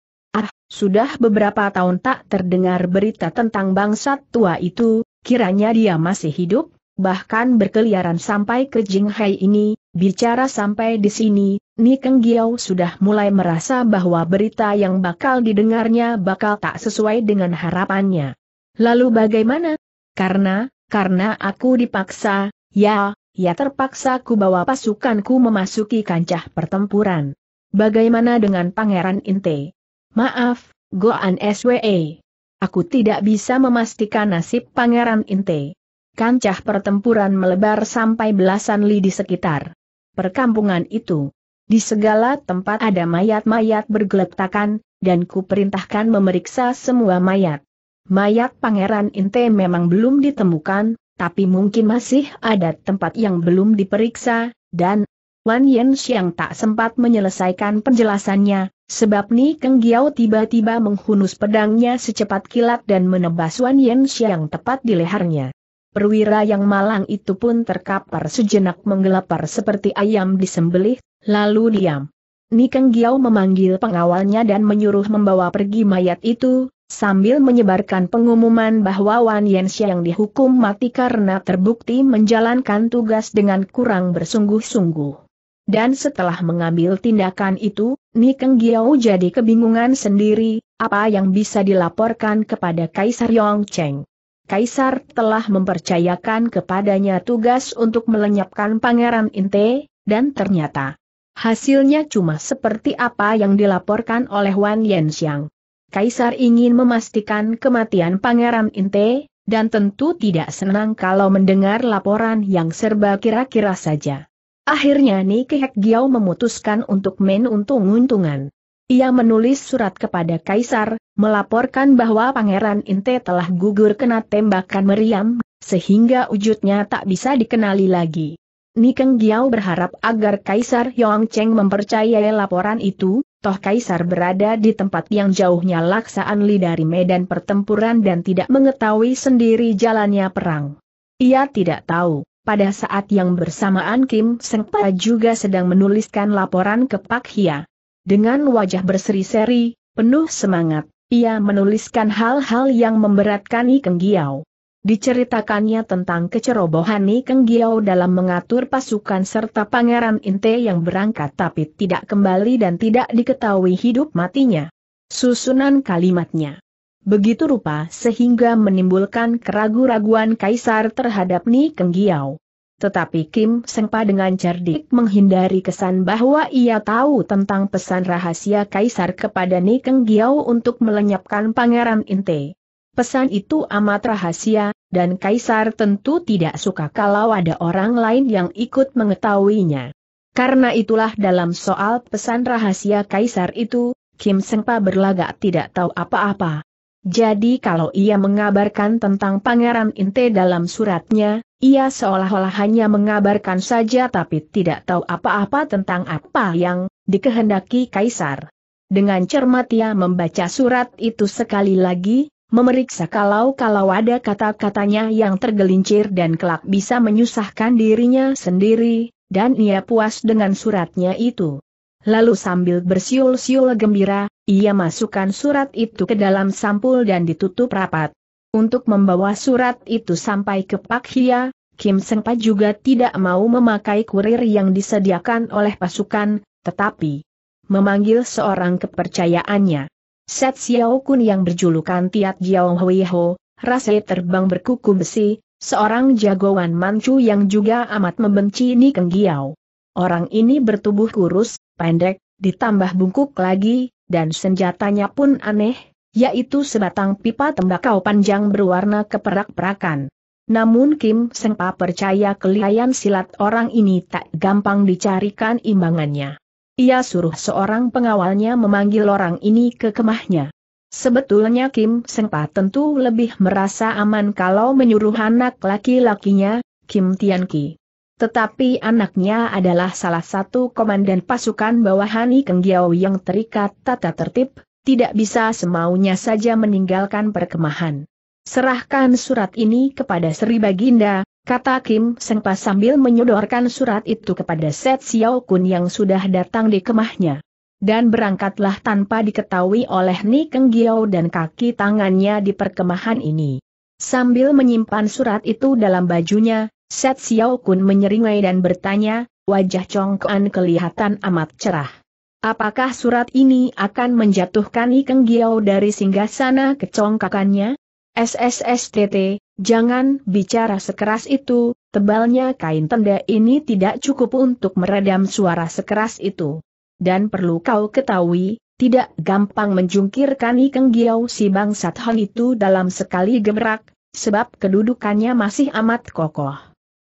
A: Sudah beberapa tahun tak terdengar berita tentang bangsat tua itu, kiranya dia masih hidup, bahkan berkeliaran sampai ke Jinghai ini, bicara sampai di sini, Ni Keng Giao sudah mulai merasa bahwa berita yang bakal didengarnya bakal tak sesuai dengan harapannya. Lalu bagaimana? Karena, karena aku dipaksa, ya, ya terpaksa ku bawa pasukanku memasuki kancah pertempuran. Bagaimana dengan Pangeran Inte? Maaf, Goan SWE. Aku tidak bisa memastikan nasib Pangeran Inte. Kancah pertempuran melebar sampai belasan li di sekitar perkampungan itu. Di segala tempat ada mayat-mayat bergeletakan, dan kuperintahkan memeriksa semua mayat. Mayat Pangeran Inte memang belum ditemukan, tapi mungkin masih ada tempat yang belum diperiksa, dan Wan Yen Xiang tak sempat menyelesaikan penjelasannya, sebab Ni Keng Giao tiba-tiba menghunus pedangnya secepat kilat dan menebas Wan Yen Xiang tepat di lehernya. Perwira yang malang itu pun terkapar sejenak menggelapar seperti ayam disembelih, lalu diam. Ni Keng Giao memanggil pengawalnya dan menyuruh membawa pergi mayat itu, sambil menyebarkan pengumuman bahwa Wan Yen Xiang dihukum mati karena terbukti menjalankan tugas dengan kurang bersungguh-sungguh. Dan setelah mengambil tindakan itu, Nikeng Giao jadi kebingungan sendiri, apa yang bisa dilaporkan kepada Kaisar Yong Cheng? Kaisar telah mempercayakan kepadanya tugas untuk melenyapkan Pangeran Inte, dan ternyata hasilnya cuma seperti apa yang dilaporkan oleh Wan Xiang. Kaisar ingin memastikan kematian Pangeran Inte, dan tentu tidak senang kalau mendengar laporan yang serba kira-kira saja. Akhirnya Nike Kehek Giao memutuskan untuk main untung-untungan. Ia menulis surat kepada Kaisar, melaporkan bahwa Pangeran Inte telah gugur kena tembakan meriam, sehingga wujudnya tak bisa dikenali lagi. Nikeng Giao berharap agar Kaisar Yong Cheng mempercayai laporan itu, toh Kaisar berada di tempat yang jauhnya laksaan Li dari medan pertempuran dan tidak mengetahui sendiri jalannya perang. Ia tidak tahu pada saat yang bersamaan Kim Sengpa juga sedang menuliskan laporan ke Pak Hia. Dengan wajah berseri-seri, penuh semangat, ia menuliskan hal-hal yang memberatkan Ikeng Giau. Diceritakannya tentang kecerobohan Ikeng Giau dalam mengatur pasukan serta Pangeran Inte yang berangkat tapi tidak kembali dan tidak diketahui hidup matinya. Susunan kalimatnya begitu rupa sehingga menimbulkan keraguan-raguan kaisar terhadap Ni Giao. Tetapi Kim Sengpa dengan cerdik menghindari kesan bahwa ia tahu tentang pesan rahasia kaisar kepada Ni Giao untuk melenyapkan Pangeran Inte. Pesan itu amat rahasia, dan kaisar tentu tidak suka kalau ada orang lain yang ikut mengetahuinya. Karena itulah dalam soal pesan rahasia kaisar itu, Kim Sengpa berlagak tidak tahu apa-apa. Jadi kalau ia mengabarkan tentang Pangeran Inte dalam suratnya, ia seolah-olah hanya mengabarkan saja tapi tidak tahu apa-apa tentang apa yang dikehendaki Kaisar. Dengan cermat ia membaca surat itu sekali lagi, memeriksa kalau-kalau ada kata-katanya yang tergelincir dan kelak bisa menyusahkan dirinya sendiri, dan ia puas dengan suratnya itu. Lalu sambil bersiul-siul gembira, ia masukkan surat itu ke dalam sampul dan ditutup rapat. Untuk membawa surat itu sampai ke Pak Hia, Kim Sengpa juga tidak mau memakai kurir yang disediakan oleh pasukan, tetapi memanggil seorang kepercayaannya. Set Xiao Kun yang berjulukan Tiat Jiao Hui Ho, rasa terbang berkuku besi, seorang jagoan Manchu yang juga amat membenci Ni Keng Giao. Orang ini bertubuh kurus, pendek, ditambah bungkuk lagi, dan senjatanya pun aneh, yaitu sebatang pipa tembakau panjang berwarna keperak-perakan. Namun Kim Sengpa percaya kelihayan silat orang ini tak gampang dicarikan imbangannya. Ia suruh seorang pengawalnya memanggil orang ini ke kemahnya. Sebetulnya Kim Sengpa tentu lebih merasa aman kalau menyuruh anak laki-lakinya, Kim Tianqi tetapi anaknya adalah salah satu komandan pasukan bawahan Ikeng Giao yang terikat tata tertib, tidak bisa semaunya saja meninggalkan perkemahan. Serahkan surat ini kepada Sri Baginda, kata Kim Sengpa sambil menyodorkan surat itu kepada Set Xiao Kun yang sudah datang di kemahnya. Dan berangkatlah tanpa diketahui oleh Ni Keng Giao dan kaki tangannya di perkemahan ini. Sambil menyimpan surat itu dalam bajunya, Set Xiao Kun menyeringai dan bertanya, wajah Kuan kelihatan amat cerah. Apakah surat ini akan menjatuhkan Ikeng Giau dari singgah sana singgasana kecongkakannya? SSSTT, jangan bicara sekeras itu, tebalnya kain tenda ini tidak cukup untuk meredam suara sekeras itu. Dan perlu kau ketahui, tidak gampang menjungkirkan Ikeng Giau si bangsat hal itu dalam sekali gemerak, sebab kedudukannya masih amat kokoh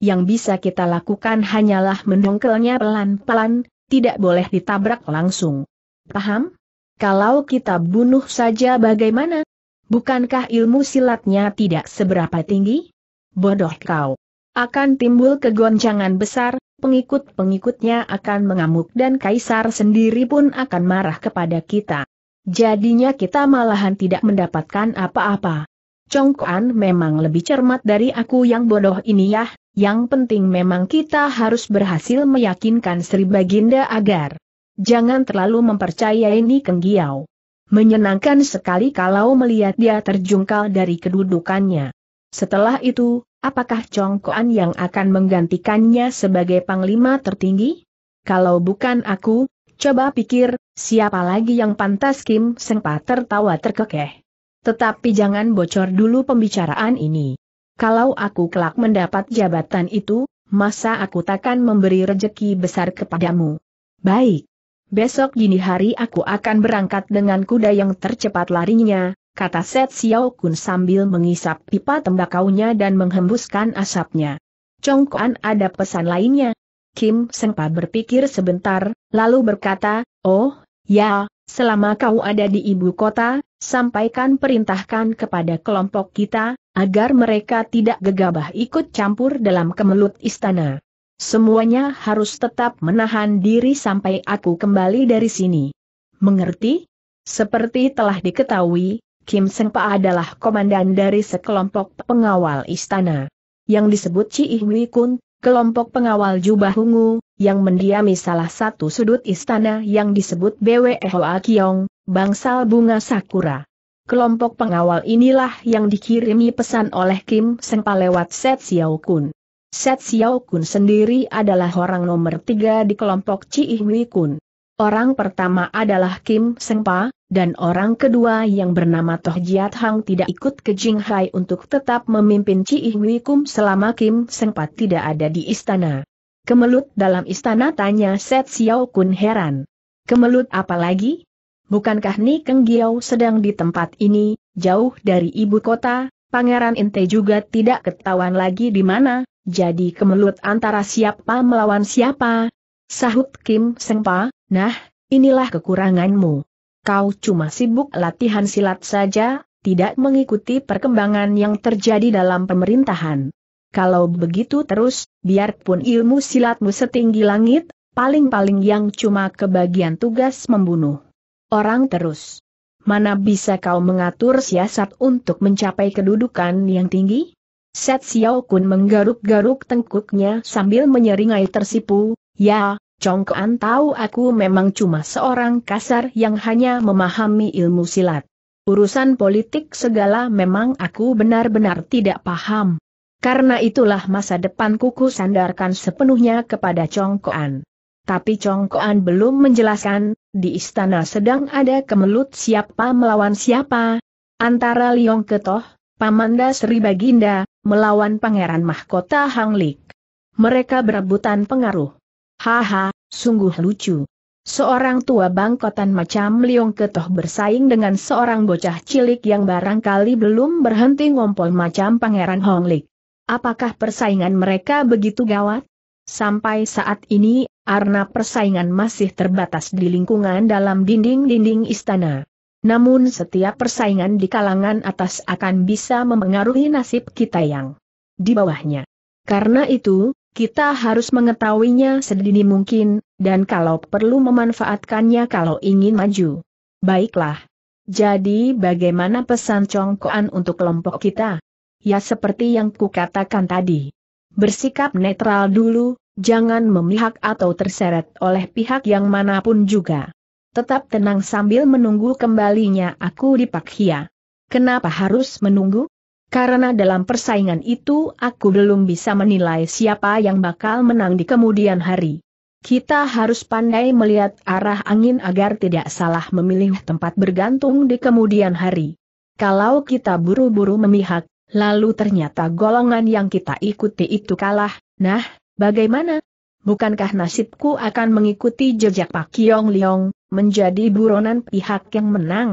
A: yang bisa kita lakukan hanyalah mendongkelnya pelan-pelan, tidak boleh ditabrak langsung. Paham? Kalau kita bunuh saja bagaimana? Bukankah ilmu silatnya tidak seberapa tinggi? Bodoh kau. Akan timbul kegoncangan besar, pengikut-pengikutnya akan mengamuk dan kaisar sendiri pun akan marah kepada kita. Jadinya kita malahan tidak mendapatkan apa-apa. Congkoan memang lebih cermat dari aku yang bodoh ini yah, yang penting memang kita harus berhasil meyakinkan Sri Baginda agar jangan terlalu mempercayai Ni Menyenangkan sekali kalau melihat dia terjungkal dari kedudukannya. Setelah itu, apakah Congkoan yang akan menggantikannya sebagai panglima tertinggi? Kalau bukan aku, coba pikir, siapa lagi yang pantas Kim Sengpa tertawa terkekeh. Tetapi jangan bocor dulu pembicaraan ini. Kalau aku kelak mendapat jabatan itu, masa aku takkan memberi rejeki besar kepadamu? Baik. Besok dini hari aku akan berangkat dengan kuda yang tercepat larinya, kata Set Xiao Kun sambil mengisap pipa tembakaunya dan menghembuskan asapnya. Chong Kuan ada pesan lainnya. Kim sempat berpikir sebentar, lalu berkata, Oh, ya, selama kau ada di ibu kota, sampaikan perintahkan kepada kelompok kita, agar mereka tidak gegabah ikut campur dalam kemelut istana. Semuanya harus tetap menahan diri sampai aku kembali dari sini. Mengerti? Seperti telah diketahui, Kim Seng Pa adalah komandan dari sekelompok pengawal istana. Yang disebut Ci Hui Kun, kelompok pengawal jubah ungu, yang mendiami salah satu sudut istana yang disebut Bwe Hoa Kiong, bangsal bunga sakura. Kelompok pengawal inilah yang dikirimi pesan oleh Kim Sengpa lewat Set Xiao Kun. Set Xiao Kun sendiri adalah orang nomor tiga di kelompok Chi Hui Kun. Orang pertama adalah Kim Sengpa, dan orang kedua yang bernama Toh Jiat Hang tidak ikut ke Jinghai untuk tetap memimpin Cihui Kum selama Kim Sengpa tidak ada di istana. Kemelut dalam istana tanya Set Xiao Kun heran. Kemelut apa lagi? Bukankah Ni Keng Giao sedang di tempat ini, jauh dari ibu kota, Pangeran Inte juga tidak ketahuan lagi di mana, jadi kemelut antara siapa melawan siapa, Sahut Kim Sengpa, nah, inilah kekuranganmu. Kau cuma sibuk latihan silat saja, tidak mengikuti perkembangan yang terjadi dalam pemerintahan. Kalau begitu terus, biarpun ilmu silatmu setinggi langit, paling-paling yang cuma kebagian tugas membunuh orang terus. Mana bisa kau mengatur siasat untuk mencapai kedudukan yang tinggi? Set Xiao Kun menggaruk-garuk tengkuknya sambil menyeringai tersipu, ya, Congkoan tahu aku memang cuma seorang kasar yang hanya memahami ilmu silat. Urusan politik segala memang aku benar-benar tidak paham. Karena itulah masa depan kuku sandarkan sepenuhnya kepada Congkoan. Tapi Congkoan belum menjelaskan, di istana sedang ada kemelut siapa melawan siapa. Antara Liong Ketoh, Pamanda Sri Baginda, melawan Pangeran Mahkota Hanglik. Mereka berebutan pengaruh. Haha, sungguh lucu. Seorang tua bangkotan macam Liong Ketoh bersaing dengan seorang bocah cilik yang barangkali belum berhenti ngompol macam Pangeran Honglik. Apakah persaingan mereka begitu gawat? Sampai saat ini, arna persaingan masih terbatas di lingkungan dalam dinding-dinding istana. Namun setiap persaingan di kalangan atas akan bisa memengaruhi nasib kita yang di bawahnya. Karena itu, kita harus mengetahuinya sedini mungkin, dan kalau perlu memanfaatkannya kalau ingin maju. Baiklah. Jadi bagaimana pesan congkoan untuk kelompok kita? Ya seperti yang kukatakan tadi. Bersikap netral dulu, jangan memihak atau terseret oleh pihak yang manapun juga. Tetap tenang sambil menunggu kembalinya aku di Pakhia. Kenapa harus menunggu? Karena dalam persaingan itu aku belum bisa menilai siapa yang bakal menang di kemudian hari. Kita harus pandai melihat arah angin agar tidak salah memilih tempat bergantung di kemudian hari. Kalau kita buru-buru memihak, lalu ternyata golongan yang kita ikuti itu kalah, nah, bagaimana? Bukankah nasibku akan mengikuti jejak Pak Kiong Liong, menjadi buronan pihak yang menang?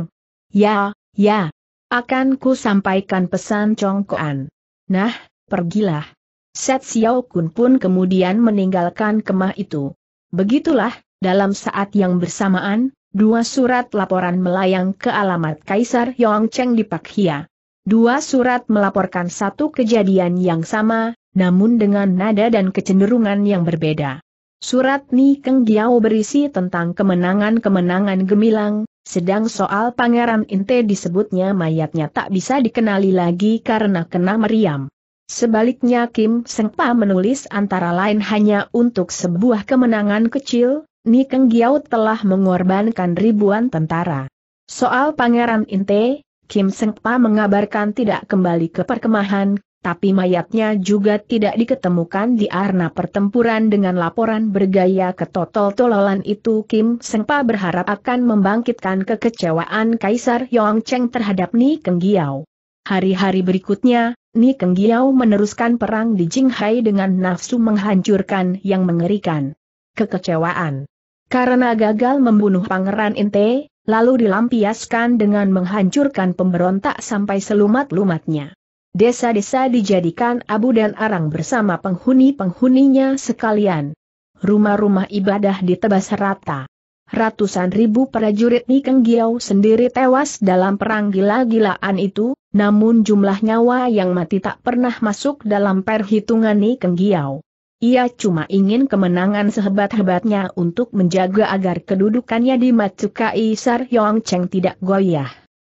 A: Ya, ya, akan ku sampaikan pesan Congkoan. Nah, pergilah. Set Xiao Kun pun kemudian meninggalkan kemah itu. Begitulah, dalam saat yang bersamaan, dua surat laporan melayang ke alamat Kaisar Yong Cheng di Pak Hia. Dua surat melaporkan satu kejadian yang sama, namun dengan nada dan kecenderungan yang berbeda. Surat Ni Keng Giao berisi tentang kemenangan-kemenangan gemilang, sedang soal Pangeran Inte disebutnya mayatnya tak bisa dikenali lagi karena kena meriam. Sebaliknya Kim Sengpa menulis antara lain hanya untuk sebuah kemenangan kecil, Nikeng Giao telah mengorbankan ribuan tentara. Soal Pangeran Inte, Kim Sengpa mengabarkan tidak kembali ke perkemahan tapi mayatnya juga tidak diketemukan di arena pertempuran dengan laporan bergaya ketotol-tololan itu Kim Sengpa berharap akan membangkitkan kekecewaan Kaisar Yong Cheng terhadap Ni Kenggiao. Hari-hari berikutnya, Ni Kenggiao meneruskan perang di Jinghai dengan nafsu menghancurkan yang mengerikan. Kekecewaan. Karena gagal membunuh Pangeran Inte, lalu dilampiaskan dengan menghancurkan pemberontak sampai selumat-lumatnya. Desa-desa dijadikan abu dan arang bersama penghuni-penghuninya sekalian. Rumah-rumah ibadah ditebas rata. Ratusan ribu prajurit Nikeng Giau sendiri tewas dalam perang gila-gilaan itu, namun jumlah nyawa yang mati tak pernah masuk dalam perhitungan Nikeng Giau. Ia cuma ingin kemenangan sehebat-hebatnya untuk menjaga agar kedudukannya di Matsukai Sar Yong Cheng tidak goyah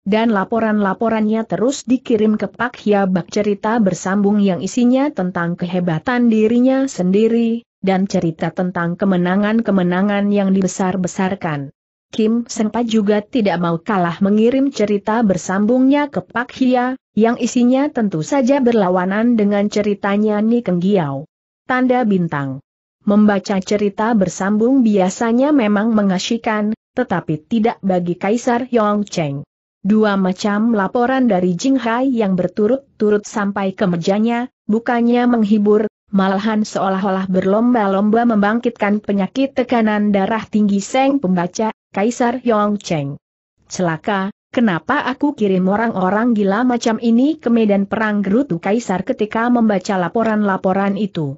A: dan laporan-laporannya terus dikirim ke Pak Hia. Bak cerita bersambung yang isinya tentang kehebatan dirinya sendiri, dan cerita tentang kemenangan-kemenangan yang dibesar-besarkan. Kim Sengpa juga tidak mau kalah mengirim cerita bersambungnya ke Pak Hia, yang isinya tentu saja berlawanan dengan ceritanya Ni Giao. Tanda Bintang Membaca cerita bersambung biasanya memang mengasyikan, tetapi tidak bagi Kaisar Yong Cheng. Dua macam laporan dari Jing Hai yang berturut-turut sampai ke mejanya, bukannya menghibur, malahan seolah-olah berlomba-lomba membangkitkan penyakit tekanan darah tinggi Seng pembaca, Kaisar Yong Cheng. Celaka, Kenapa aku kirim orang-orang gila macam ini ke medan perang gerutu kaisar ketika membaca laporan-laporan itu?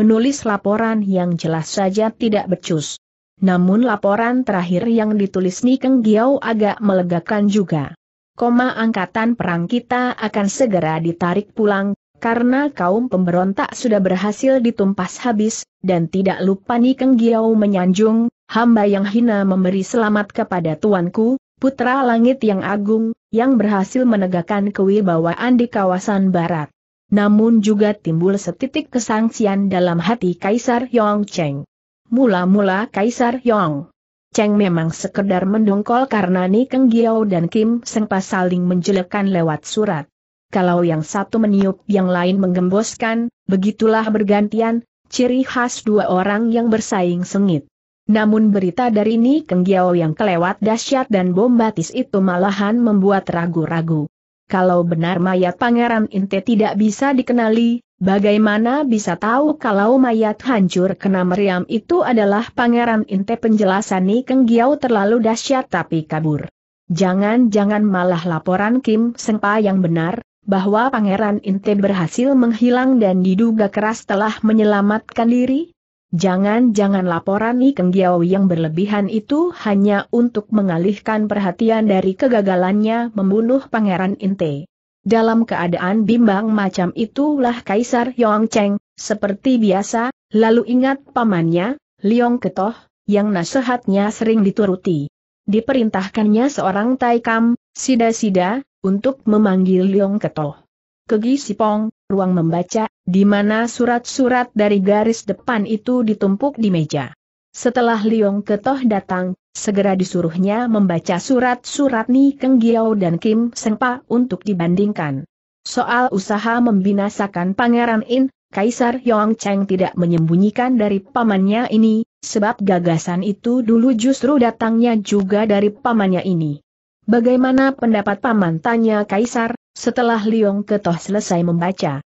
A: Menulis laporan yang jelas saja tidak becus namun laporan terakhir yang ditulis Nikeng Giao agak melegakan juga. Koma angkatan perang kita akan segera ditarik pulang, karena kaum pemberontak sudah berhasil ditumpas habis, dan tidak lupa Nikeng Giao menyanjung, hamba yang hina memberi selamat kepada tuanku, putra langit yang agung, yang berhasil menegakkan kewibawaan di kawasan barat. Namun juga timbul setitik kesangsian dalam hati Kaisar Yongcheng. Mula-mula Kaisar Yong Cheng memang sekedar mendongkol karena Ni Keng Giao dan Kim Sengpa saling menjelekkan lewat surat. Kalau yang satu meniup, yang lain menggemboskan, begitulah bergantian, ciri khas dua orang yang bersaing sengit. Namun berita dari Ni Giao yang kelewat dahsyat dan bombatis itu malahan membuat ragu-ragu kalau benar mayat Pangeran Inte tidak bisa dikenali, bagaimana bisa tahu kalau mayat hancur kena meriam itu adalah Pangeran Inte penjelasan Ni Keng Giau terlalu dahsyat tapi kabur. Jangan-jangan malah laporan Kim Sengpa yang benar, bahwa Pangeran Inte berhasil menghilang dan diduga keras telah menyelamatkan diri? Jangan-jangan laporan Ikeng Giao yang berlebihan itu hanya untuk mengalihkan perhatian dari kegagalannya membunuh Pangeran Inte. Dalam keadaan bimbang macam itulah Kaisar Yong Cheng, seperti biasa, lalu ingat pamannya, Liong Ketoh, yang nasihatnya sering dituruti. Diperintahkannya seorang Taikam, Sida-Sida, untuk memanggil Liong Ketoh. Kegi Sipong, ruang membaca di mana surat-surat dari garis depan itu ditumpuk di meja. Setelah Liong Ketoh datang, segera disuruhnya membaca surat-surat Ni Keng Giao dan Kim Sengpa untuk dibandingkan. Soal usaha membinasakan Pangeran In, Kaisar Yong Cheng tidak menyembunyikan dari pamannya ini, sebab gagasan itu dulu justru datangnya juga dari pamannya ini. Bagaimana pendapat paman tanya Kaisar, setelah Liong Ketoh selesai membaca.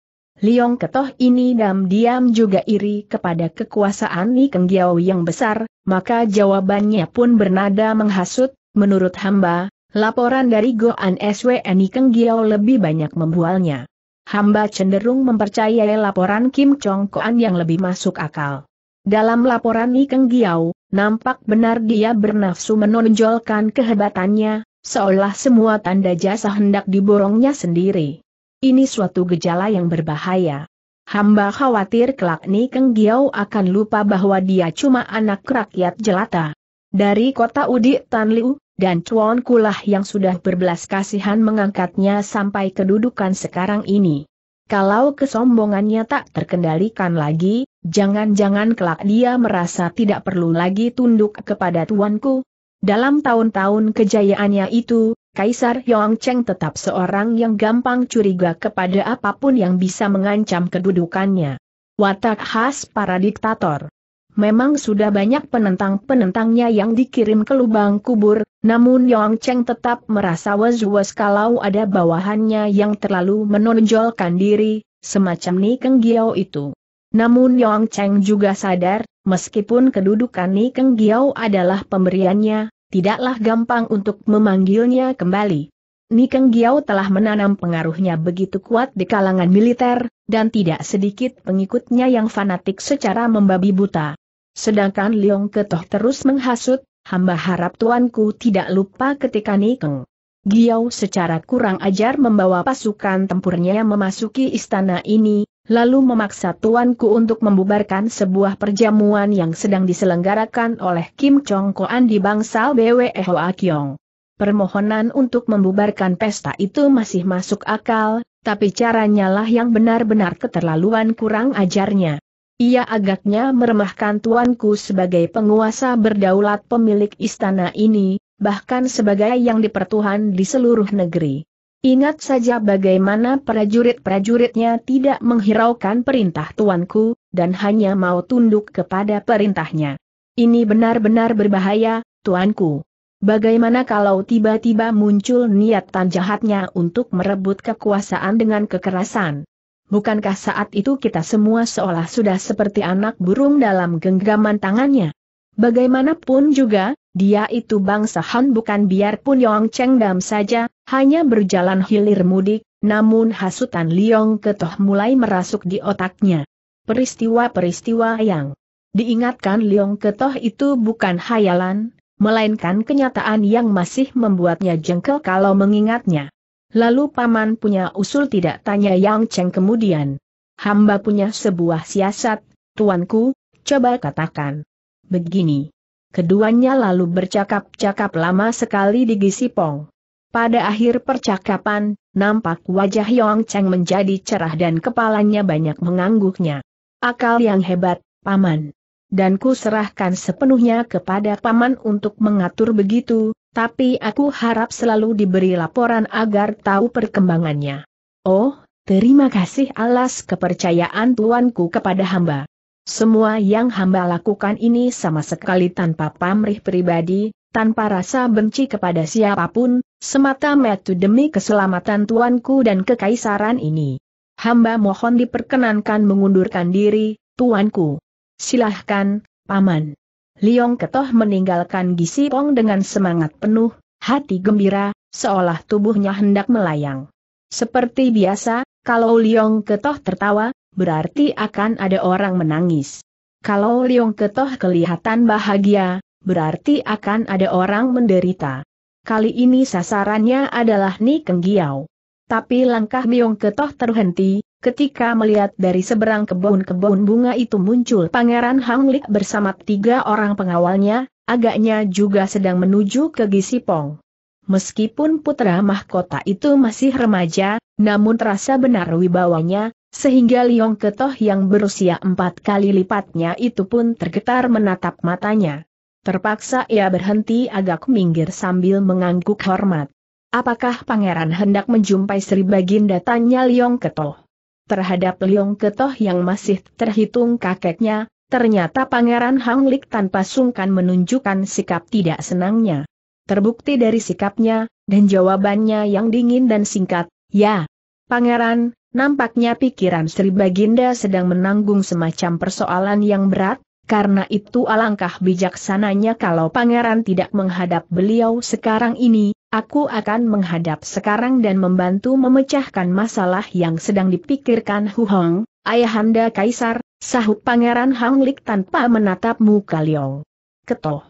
A: Liong Ketoh ini diam-diam juga iri kepada kekuasaan Keng Kenggiao yang besar, maka jawabannya pun bernada menghasut, menurut hamba, laporan dari Goan Ni Keng Kenggiao lebih banyak membualnya. Hamba cenderung mempercayai laporan Kim Chong Koan yang lebih masuk akal. Dalam laporan Keng Kenggiao, nampak benar dia bernafsu menonjolkan kehebatannya, seolah semua tanda jasa hendak diborongnya sendiri. Ini suatu gejala yang berbahaya. Hamba khawatir kelak Ni Keng Giau akan lupa bahwa dia cuma anak rakyat jelata. Dari kota Udi Tan Liu, dan Chuan Kulah yang sudah berbelas kasihan mengangkatnya sampai kedudukan sekarang ini. Kalau kesombongannya tak terkendalikan lagi, jangan-jangan kelak dia merasa tidak perlu lagi tunduk kepada tuanku. Dalam tahun-tahun kejayaannya itu, Kaisar Yong Cheng tetap seorang yang gampang curiga kepada apapun yang bisa mengancam kedudukannya. Watak khas para diktator. Memang sudah banyak penentang-penentangnya yang dikirim ke lubang kubur, namun Yong Cheng tetap merasa was-was kalau ada bawahannya yang terlalu menonjolkan diri, semacam Ni Keng Giao itu. Namun Yong Cheng juga sadar, meskipun kedudukan Ni Keng Giao adalah pemberiannya, tidaklah gampang untuk memanggilnya kembali. Nikeng Giao telah menanam pengaruhnya begitu kuat di kalangan militer, dan tidak sedikit pengikutnya yang fanatik secara membabi buta. Sedangkan Leong Ketoh terus menghasut, hamba harap tuanku tidak lupa ketika Nikeng Giao secara kurang ajar membawa pasukan tempurnya memasuki istana ini, lalu memaksa tuanku untuk membubarkan sebuah perjamuan yang sedang diselenggarakan oleh Kim Chong Koan di bangsal BWE Hoa Kyong. Permohonan untuk membubarkan pesta itu masih masuk akal, tapi caranya lah yang benar-benar keterlaluan kurang ajarnya. Ia agaknya meremahkan tuanku sebagai penguasa berdaulat pemilik istana ini, bahkan sebagai yang dipertuhan di seluruh negeri. Ingat saja bagaimana prajurit-prajuritnya tidak menghiraukan perintah tuanku, dan hanya mau tunduk kepada perintahnya. Ini benar-benar berbahaya, tuanku. Bagaimana kalau tiba-tiba muncul niatan jahatnya untuk merebut kekuasaan dengan kekerasan? Bukankah saat itu kita semua seolah sudah seperti anak burung dalam genggaman tangannya? Bagaimanapun juga, dia itu bangsa Han bukan biarpun Yong Cheng Dam saja, hanya berjalan hilir mudik, namun hasutan Liong Ketoh mulai merasuk di otaknya. Peristiwa-peristiwa yang diingatkan Liong Ketoh itu bukan hayalan, melainkan kenyataan yang masih membuatnya jengkel kalau mengingatnya. Lalu paman punya usul tidak tanya Yang Cheng kemudian. Hamba punya sebuah siasat, tuanku, coba katakan begini. Keduanya lalu bercakap-cakap lama sekali di Gisipong. Pada akhir percakapan, nampak wajah Yong Cheng menjadi cerah dan kepalanya banyak mengangguknya. Akal yang hebat, Paman. Dan ku serahkan sepenuhnya kepada Paman untuk mengatur begitu, tapi aku harap selalu diberi laporan agar tahu perkembangannya. Oh, terima kasih alas kepercayaan tuanku kepada hamba. Semua yang hamba lakukan ini sama sekali tanpa pamrih pribadi, tanpa rasa benci kepada siapapun, semata-mata demi keselamatan tuanku dan kekaisaran ini. Hamba mohon diperkenankan mengundurkan diri, tuanku. Silahkan, paman. Liong Ketoh meninggalkan Gisi Pong dengan semangat penuh, hati gembira, seolah tubuhnya hendak melayang. Seperti biasa, kalau Liong Ketoh tertawa, berarti akan ada orang menangis. Kalau Liong Ketoh kelihatan bahagia, berarti akan ada orang menderita. Kali ini sasarannya adalah Ni Kenggiao. Tapi langkah Liong Ketoh terhenti, Ketika melihat dari seberang kebun-kebun bunga itu muncul Pangeran Hang Lik bersama tiga orang pengawalnya, agaknya juga sedang menuju ke Gisipong. Meskipun putra mahkota itu masih remaja, namun terasa benar wibawanya, sehingga Liong Ketoh yang berusia empat kali lipatnya itu pun tergetar menatap matanya. Terpaksa ia berhenti agak minggir sambil mengangguk hormat. Apakah pangeran hendak menjumpai Sri Baginda tanya Liong Ketoh. Terhadap Liong Ketoh yang masih terhitung kakeknya, ternyata pangeran Hang Hanglik tanpa sungkan menunjukkan sikap tidak senangnya. Terbukti dari sikapnya, dan jawabannya yang dingin dan singkat, ya. Pangeran, Nampaknya pikiran Sri Baginda sedang menanggung semacam persoalan yang berat, karena itu alangkah bijaksananya kalau pangeran tidak menghadap beliau sekarang ini, aku akan menghadap sekarang dan membantu memecahkan masalah yang sedang dipikirkan Hu Hong, ayahanda kaisar, sahut pangeran Hang Lik tanpa menatap muka Liao. Ketoh.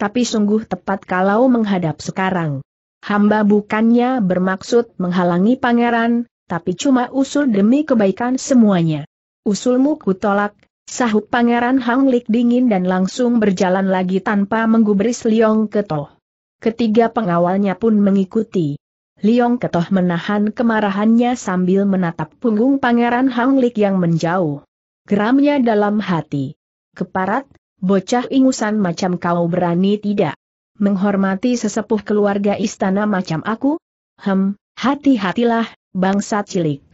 A: Tapi sungguh tepat kalau menghadap sekarang. Hamba bukannya bermaksud menghalangi pangeran, tapi cuma usul demi kebaikan semuanya. Usulmu kutolak, sahut Pangeran Hang Lik dingin dan langsung berjalan lagi tanpa menggubris Liong Ketoh. Ketiga pengawalnya pun mengikuti. Liong Ketoh menahan kemarahannya sambil menatap punggung Pangeran Hang Lik yang menjauh. Geramnya dalam hati. Keparat, bocah ingusan macam kau berani tidak? Menghormati sesepuh keluarga istana macam aku? Hem, hati-hatilah, bangsa cilik.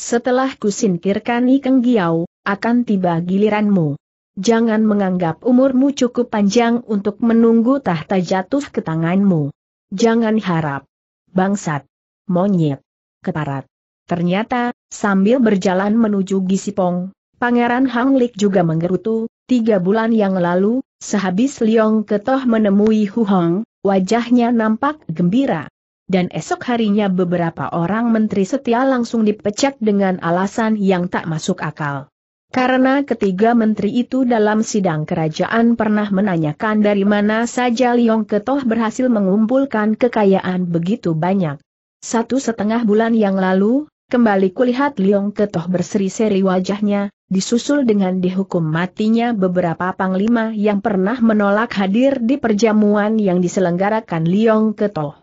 A: Setelah kusinkirkan Ikeng Giau, akan tiba giliranmu. Jangan menganggap umurmu cukup panjang untuk menunggu tahta jatuh ke tanganmu. Jangan harap. Bangsat. Monyet. Keparat. Ternyata, sambil berjalan menuju Gisipong, Pangeran Hang Lik juga menggerutu, tiga bulan yang lalu, sehabis Liong Ketoh menemui Hu Hong, wajahnya nampak gembira dan esok harinya beberapa orang menteri setia langsung dipecat dengan alasan yang tak masuk akal. Karena ketiga menteri itu dalam sidang kerajaan pernah menanyakan dari mana saja Liong Ketoh berhasil mengumpulkan kekayaan begitu banyak. Satu setengah bulan yang lalu, kembali kulihat Liong Ketoh berseri-seri wajahnya, disusul dengan dihukum matinya beberapa panglima yang pernah menolak hadir di perjamuan yang diselenggarakan Liong Ketoh.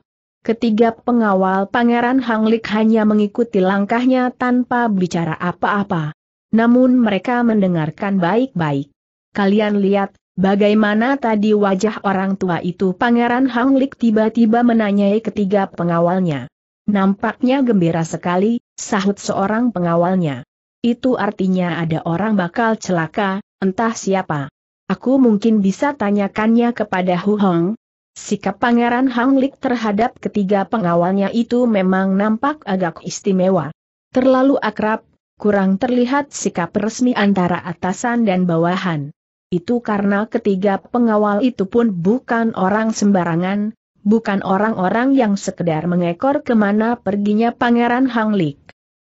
A: Ketiga pengawal Pangeran Hanglik hanya mengikuti langkahnya tanpa bicara apa-apa. Namun mereka mendengarkan baik-baik. Kalian lihat, bagaimana tadi wajah orang tua itu Pangeran Hanglik tiba-tiba menanyai ketiga pengawalnya. Nampaknya gembira sekali, sahut seorang pengawalnya. Itu artinya ada orang bakal celaka, entah siapa. Aku mungkin bisa tanyakannya kepada Hu Hong, Sikap Pangeran Hanglik terhadap ketiga pengawalnya itu memang nampak agak istimewa. Terlalu akrab, kurang terlihat sikap resmi antara atasan dan bawahan. Itu karena ketiga pengawal itu pun bukan orang sembarangan, bukan orang-orang yang sekedar mengekor kemana perginya Pangeran Hanglik.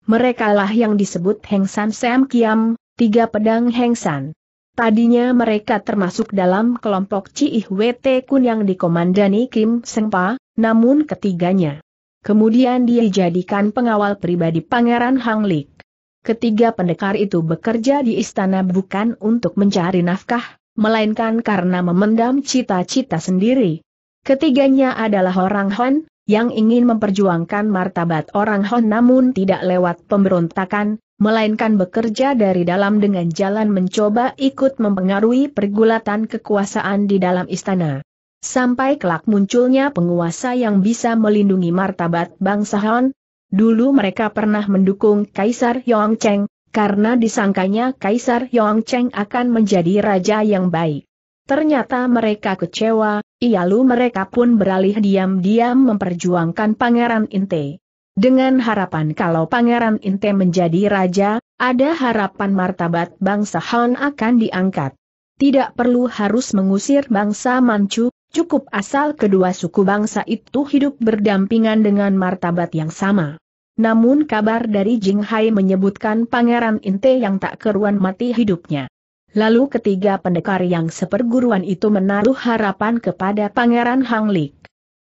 A: Merekalah yang disebut Heng San Sam Kiam, tiga pedang Heng San. Tadinya mereka termasuk dalam kelompok CIHWT Kun yang dikomandani Kim Sengpa, namun ketiganya. Kemudian dia dijadikan pengawal pribadi Pangeran Hang Lik. Ketiga pendekar itu bekerja di istana bukan untuk mencari nafkah, melainkan karena memendam cita-cita sendiri. Ketiganya adalah orang Han yang ingin memperjuangkan martabat orang Han, namun tidak lewat pemberontakan, melainkan bekerja dari dalam dengan jalan mencoba ikut mempengaruhi pergulatan kekuasaan di dalam istana. Sampai kelak munculnya penguasa yang bisa melindungi martabat bangsa Han, dulu mereka pernah mendukung Kaisar Cheng karena disangkanya Kaisar Cheng akan menjadi raja yang baik. Ternyata mereka kecewa, lalu mereka pun beralih diam-diam memperjuangkan Pangeran Inte. Dengan harapan kalau Pangeran Inte menjadi raja, ada harapan martabat bangsa Han akan diangkat. Tidak perlu harus mengusir bangsa Manchu, cukup asal kedua suku bangsa itu hidup berdampingan dengan martabat yang sama. Namun kabar dari Jing Hai menyebutkan Pangeran Inte yang tak keruan mati hidupnya. Lalu ketiga pendekar yang seperguruan itu menaruh harapan kepada Pangeran Hang Lik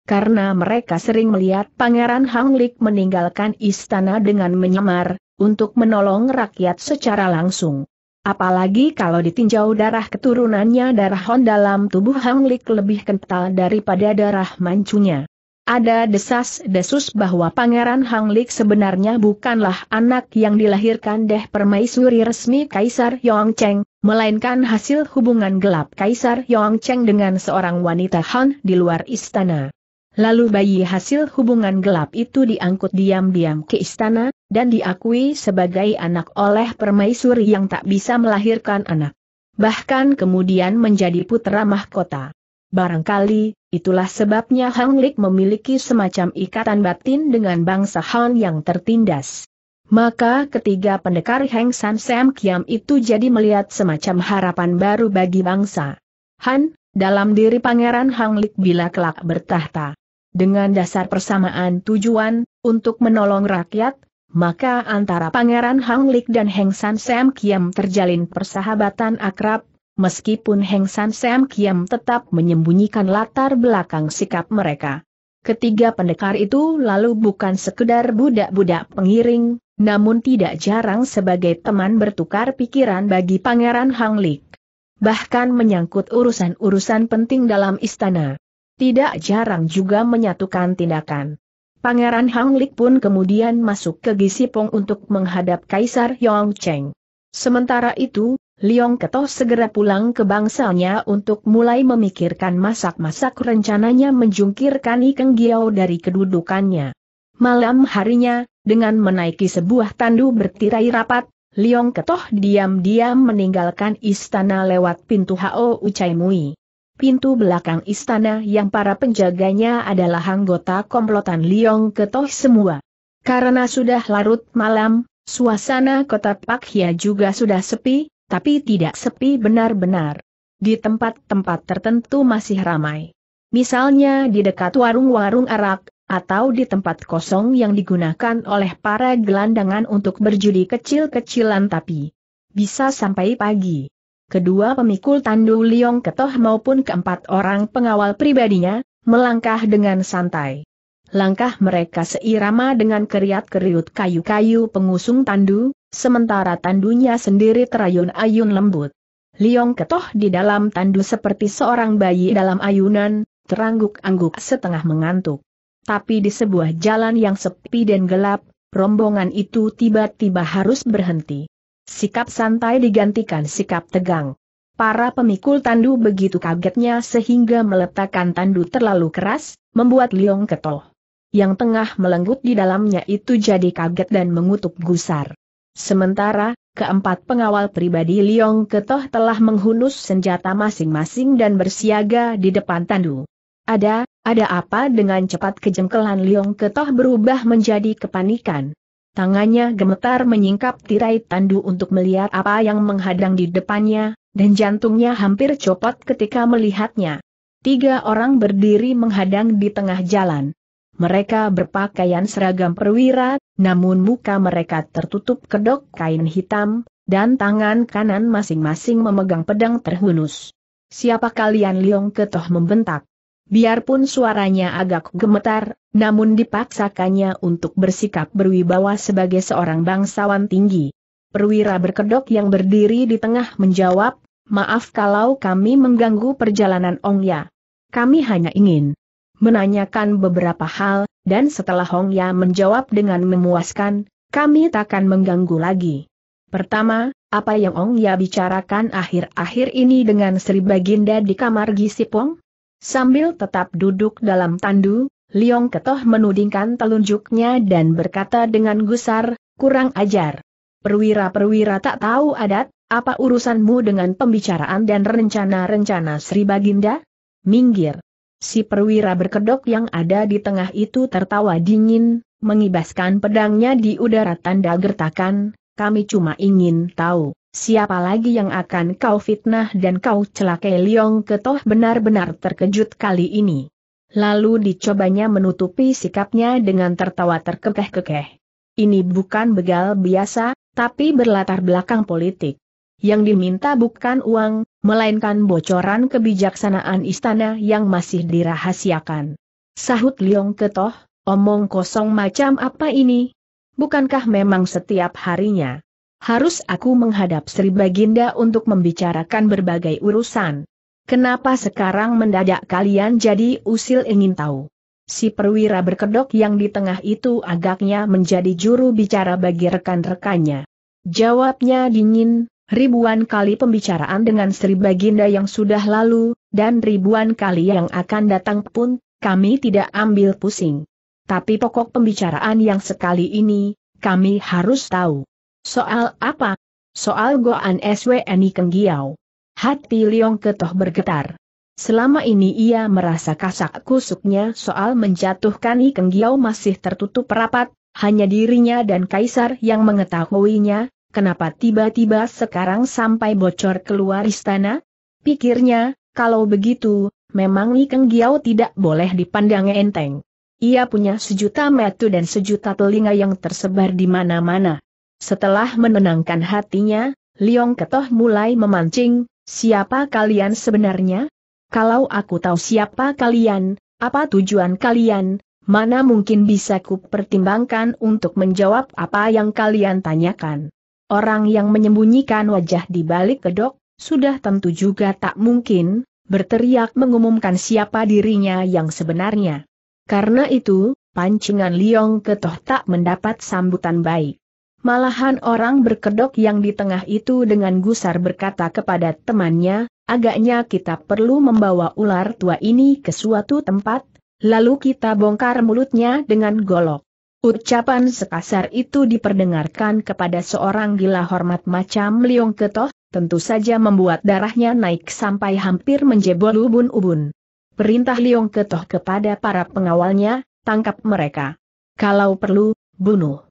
A: karena mereka sering melihat Pangeran Hang Hanglik meninggalkan istana dengan menyamar, untuk menolong rakyat secara langsung. Apalagi kalau ditinjau darah keturunannya darah Hon dalam tubuh Hang Hanglik lebih kental daripada darah mancunya. Ada desas-desus bahwa Pangeran Hang Hanglik sebenarnya bukanlah anak yang dilahirkan Deh Permaisuri resmi Kaisar Yong Cheng, melainkan hasil hubungan gelap Kaisar Yong Cheng dengan seorang wanita Han di luar istana. Lalu bayi hasil hubungan gelap itu diangkut diam-diam ke istana, dan diakui sebagai anak oleh permaisuri yang tak bisa melahirkan anak. Bahkan kemudian menjadi putra mahkota. Barangkali, itulah sebabnya Hang Lik memiliki semacam ikatan batin dengan bangsa Han yang tertindas. Maka ketiga pendekar Heng San Sam Kiam itu jadi melihat semacam harapan baru bagi bangsa Han, dalam diri Pangeran Hang Lik bila kelak bertahta dengan dasar persamaan tujuan, untuk menolong rakyat, maka antara Pangeran Hang Lik dan Heng San Sam Kiam terjalin persahabatan akrab, meskipun Heng San Sam Kiam tetap menyembunyikan latar belakang sikap mereka. Ketiga pendekar itu lalu bukan sekedar budak-budak pengiring, namun tidak jarang sebagai teman bertukar pikiran bagi Pangeran Hang Lik bahkan menyangkut urusan-urusan penting dalam istana. Tidak jarang juga menyatukan tindakan. Pangeran Hang Hanglik pun kemudian masuk ke Gisipong untuk menghadap Kaisar Yong Cheng. Sementara itu, Liong Ketoh segera pulang ke bangsanya untuk mulai memikirkan masak-masak rencananya menjungkirkan Ikeng Giao dari kedudukannya. Malam harinya, dengan menaiki sebuah tandu bertirai rapat, Liong Ketoh diam-diam meninggalkan istana lewat pintu Hao Ucai Mui. Pintu belakang istana yang para penjaganya adalah anggota komplotan Liong Ketoh semua. Karena sudah larut malam, suasana kota Pakia juga sudah sepi, tapi tidak sepi benar-benar. Di tempat-tempat tertentu masih ramai. Misalnya di dekat warung-warung arak, atau di tempat kosong yang digunakan oleh para gelandangan untuk berjudi kecil-kecilan tapi bisa sampai pagi kedua pemikul Tandu Liong Ketoh maupun keempat orang pengawal pribadinya, melangkah dengan santai. Langkah mereka seirama dengan keriat-keriut kayu-kayu pengusung tandu, sementara tandunya sendiri terayun-ayun lembut. Liong ketoh di dalam tandu seperti seorang bayi dalam ayunan, terangguk-angguk setengah mengantuk. Tapi di sebuah jalan yang sepi dan gelap, rombongan itu tiba-tiba harus berhenti. Sikap santai digantikan sikap tegang. Para pemikul tandu begitu kagetnya sehingga meletakkan tandu terlalu keras, membuat Liong ketoh. Yang tengah melenggut di dalamnya itu jadi kaget dan mengutuk gusar. Sementara, keempat pengawal pribadi Liong ketoh telah menghunus senjata masing-masing dan bersiaga di depan tandu. Ada, ada apa dengan cepat kejengkelan Liong ketoh berubah menjadi kepanikan. Tangannya gemetar menyingkap tirai tandu untuk melihat apa yang menghadang di depannya, dan jantungnya hampir copot ketika melihatnya. Tiga orang berdiri menghadang di tengah jalan. Mereka berpakaian seragam perwira, namun muka mereka tertutup kedok kain hitam, dan tangan kanan masing-masing memegang pedang terhunus. Siapa kalian Liong Ketoh membentak? Biarpun suaranya agak gemetar, namun dipaksakannya untuk bersikap berwibawa sebagai seorang bangsawan tinggi. Perwira berkedok yang berdiri di tengah menjawab, maaf kalau kami mengganggu perjalanan Ong Ya. Kami hanya ingin menanyakan beberapa hal, dan setelah Hong Ya menjawab dengan memuaskan, kami takkan mengganggu lagi. Pertama, apa yang Ong Ya bicarakan akhir-akhir ini dengan Sri Baginda di kamar Gisipong? Sambil tetap duduk dalam tandu, Liong Ketoh menudingkan telunjuknya dan berkata dengan gusar, kurang ajar. Perwira-perwira tak tahu adat, apa urusanmu dengan pembicaraan dan rencana-rencana Sri Baginda? Minggir. Si perwira berkedok yang ada di tengah itu tertawa dingin, mengibaskan pedangnya di udara tanda gertakan, kami cuma ingin tahu, siapa lagi yang akan kau fitnah dan kau celakai Liong Ketoh benar-benar terkejut kali ini lalu dicobanya menutupi sikapnya dengan tertawa terkekeh-kekeh. Ini bukan begal biasa, tapi berlatar belakang politik. Yang diminta bukan uang, melainkan bocoran kebijaksanaan istana yang masih dirahasiakan. Sahut Liong Ketoh, omong kosong macam apa ini? Bukankah memang setiap harinya harus aku menghadap Sri Baginda untuk membicarakan berbagai urusan? Kenapa sekarang mendadak kalian jadi usil ingin tahu? Si perwira berkedok yang di tengah itu agaknya menjadi juru bicara bagi rekan-rekannya. Jawabnya dingin, ribuan kali pembicaraan dengan Sri Baginda yang sudah lalu, dan ribuan kali yang akan datang pun, kami tidak ambil pusing. Tapi pokok pembicaraan yang sekali ini, kami harus tahu. Soal apa? Soal Goan SWNI Kenggiau. Hati Liong Ketoh bergetar. Selama ini ia merasa kasak kusuknya soal menjatuhkan Ikeng Giau masih tertutup rapat, hanya dirinya dan Kaisar yang mengetahuinya, kenapa tiba-tiba sekarang sampai bocor keluar istana? Pikirnya, kalau begitu, memang Ikeng Giau tidak boleh dipandang enteng. Ia punya sejuta metu dan sejuta telinga yang tersebar di mana-mana. Setelah menenangkan hatinya, Liong Ketoh mulai memancing, Siapa kalian sebenarnya? Kalau aku tahu siapa kalian, apa tujuan kalian, mana mungkin bisa kupertimbangkan untuk menjawab apa yang kalian tanyakan. Orang yang menyembunyikan wajah di balik kedok, sudah tentu juga tak mungkin, berteriak mengumumkan siapa dirinya yang sebenarnya. Karena itu, pancingan Liong Ketoh tak mendapat sambutan baik. Malahan orang berkedok yang di tengah itu dengan gusar berkata kepada temannya, agaknya kita perlu membawa ular tua ini ke suatu tempat, lalu kita bongkar mulutnya dengan golok. Ucapan sekasar itu diperdengarkan kepada seorang gila hormat macam Liong Ketoh, tentu saja membuat darahnya naik sampai hampir menjebol ubun-ubun. Perintah Liong Ketoh kepada para pengawalnya, tangkap mereka. Kalau perlu, bunuh.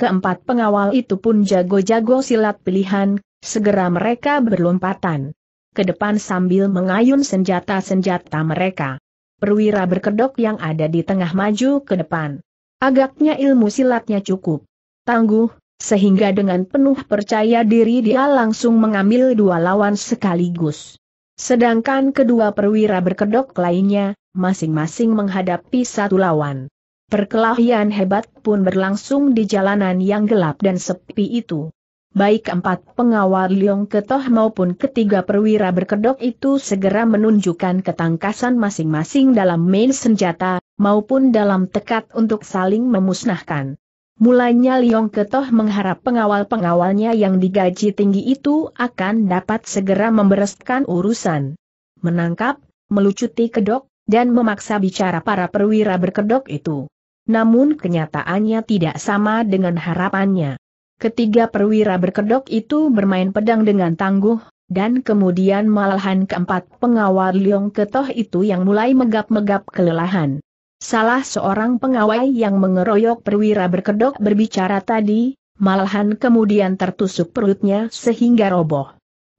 A: Keempat pengawal itu pun jago-jago silat pilihan, segera mereka berlompatan ke depan sambil mengayun senjata-senjata mereka. Perwira berkedok yang ada di tengah maju ke depan. Agaknya ilmu silatnya cukup tangguh, sehingga dengan penuh percaya diri dia langsung mengambil dua lawan sekaligus. Sedangkan kedua perwira berkedok lainnya, masing-masing menghadapi satu lawan. Perkelahian hebat pun berlangsung di jalanan yang gelap dan sepi itu. Baik empat pengawal Liong Ketoh maupun ketiga perwira berkedok itu segera menunjukkan ketangkasan masing-masing dalam main senjata, maupun dalam tekad untuk saling memusnahkan. Mulanya Liong Ketoh mengharap pengawal-pengawalnya yang digaji tinggi itu akan dapat segera membereskan urusan. Menangkap, melucuti kedok, dan memaksa bicara para perwira berkedok itu namun kenyataannya tidak sama dengan harapannya. Ketiga perwira berkedok itu bermain pedang dengan tangguh, dan kemudian malahan keempat pengawal Liong Ketoh itu yang mulai megap-megap kelelahan. Salah seorang pengawal yang mengeroyok perwira berkedok berbicara tadi, malahan kemudian tertusuk perutnya sehingga roboh.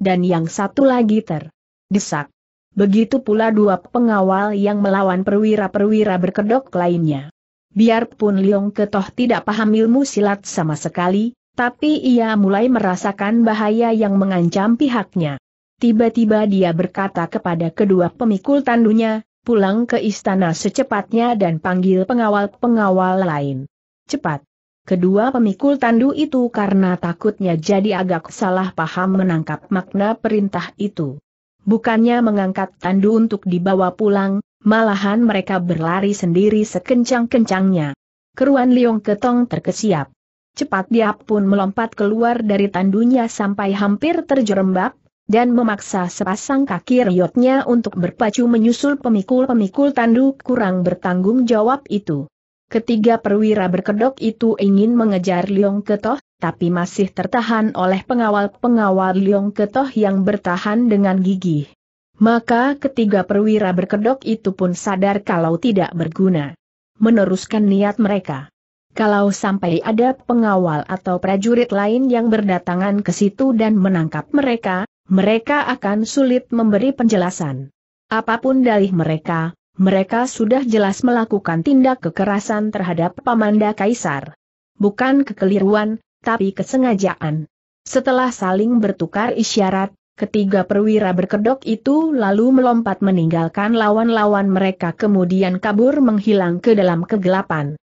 A: Dan yang satu lagi terdesak. Begitu pula dua pengawal yang melawan perwira-perwira berkedok lainnya. Biarpun Liong Ketoh tidak paham ilmu silat sama sekali, tapi ia mulai merasakan bahaya yang mengancam pihaknya. Tiba-tiba dia berkata kepada kedua pemikul tandunya, pulang ke istana secepatnya dan panggil pengawal-pengawal lain. Cepat. Kedua pemikul tandu itu karena takutnya jadi agak salah paham menangkap makna perintah itu. Bukannya mengangkat tandu untuk dibawa pulang, Malahan mereka berlari sendiri sekencang-kencangnya. Keruan Liong Ketong terkesiap. Cepat dia pun melompat keluar dari tandunya sampai hampir terjerembab, dan memaksa sepasang kaki riotnya untuk berpacu menyusul pemikul-pemikul tanduk kurang bertanggung jawab itu. Ketiga perwira berkedok itu ingin mengejar Liong Ketoh, tapi masih tertahan oleh pengawal-pengawal Liong Ketoh yang bertahan dengan gigih. Maka ketiga perwira berkedok itu pun sadar kalau tidak berguna. Meneruskan niat mereka. Kalau sampai ada pengawal atau prajurit lain yang berdatangan ke situ dan menangkap mereka, mereka akan sulit memberi penjelasan. Apapun dalih mereka, mereka sudah jelas melakukan tindak kekerasan terhadap Pamanda Kaisar. Bukan kekeliruan, tapi kesengajaan. Setelah saling bertukar isyarat, Ketiga perwira berkedok itu lalu melompat meninggalkan lawan-lawan mereka kemudian kabur menghilang ke dalam kegelapan.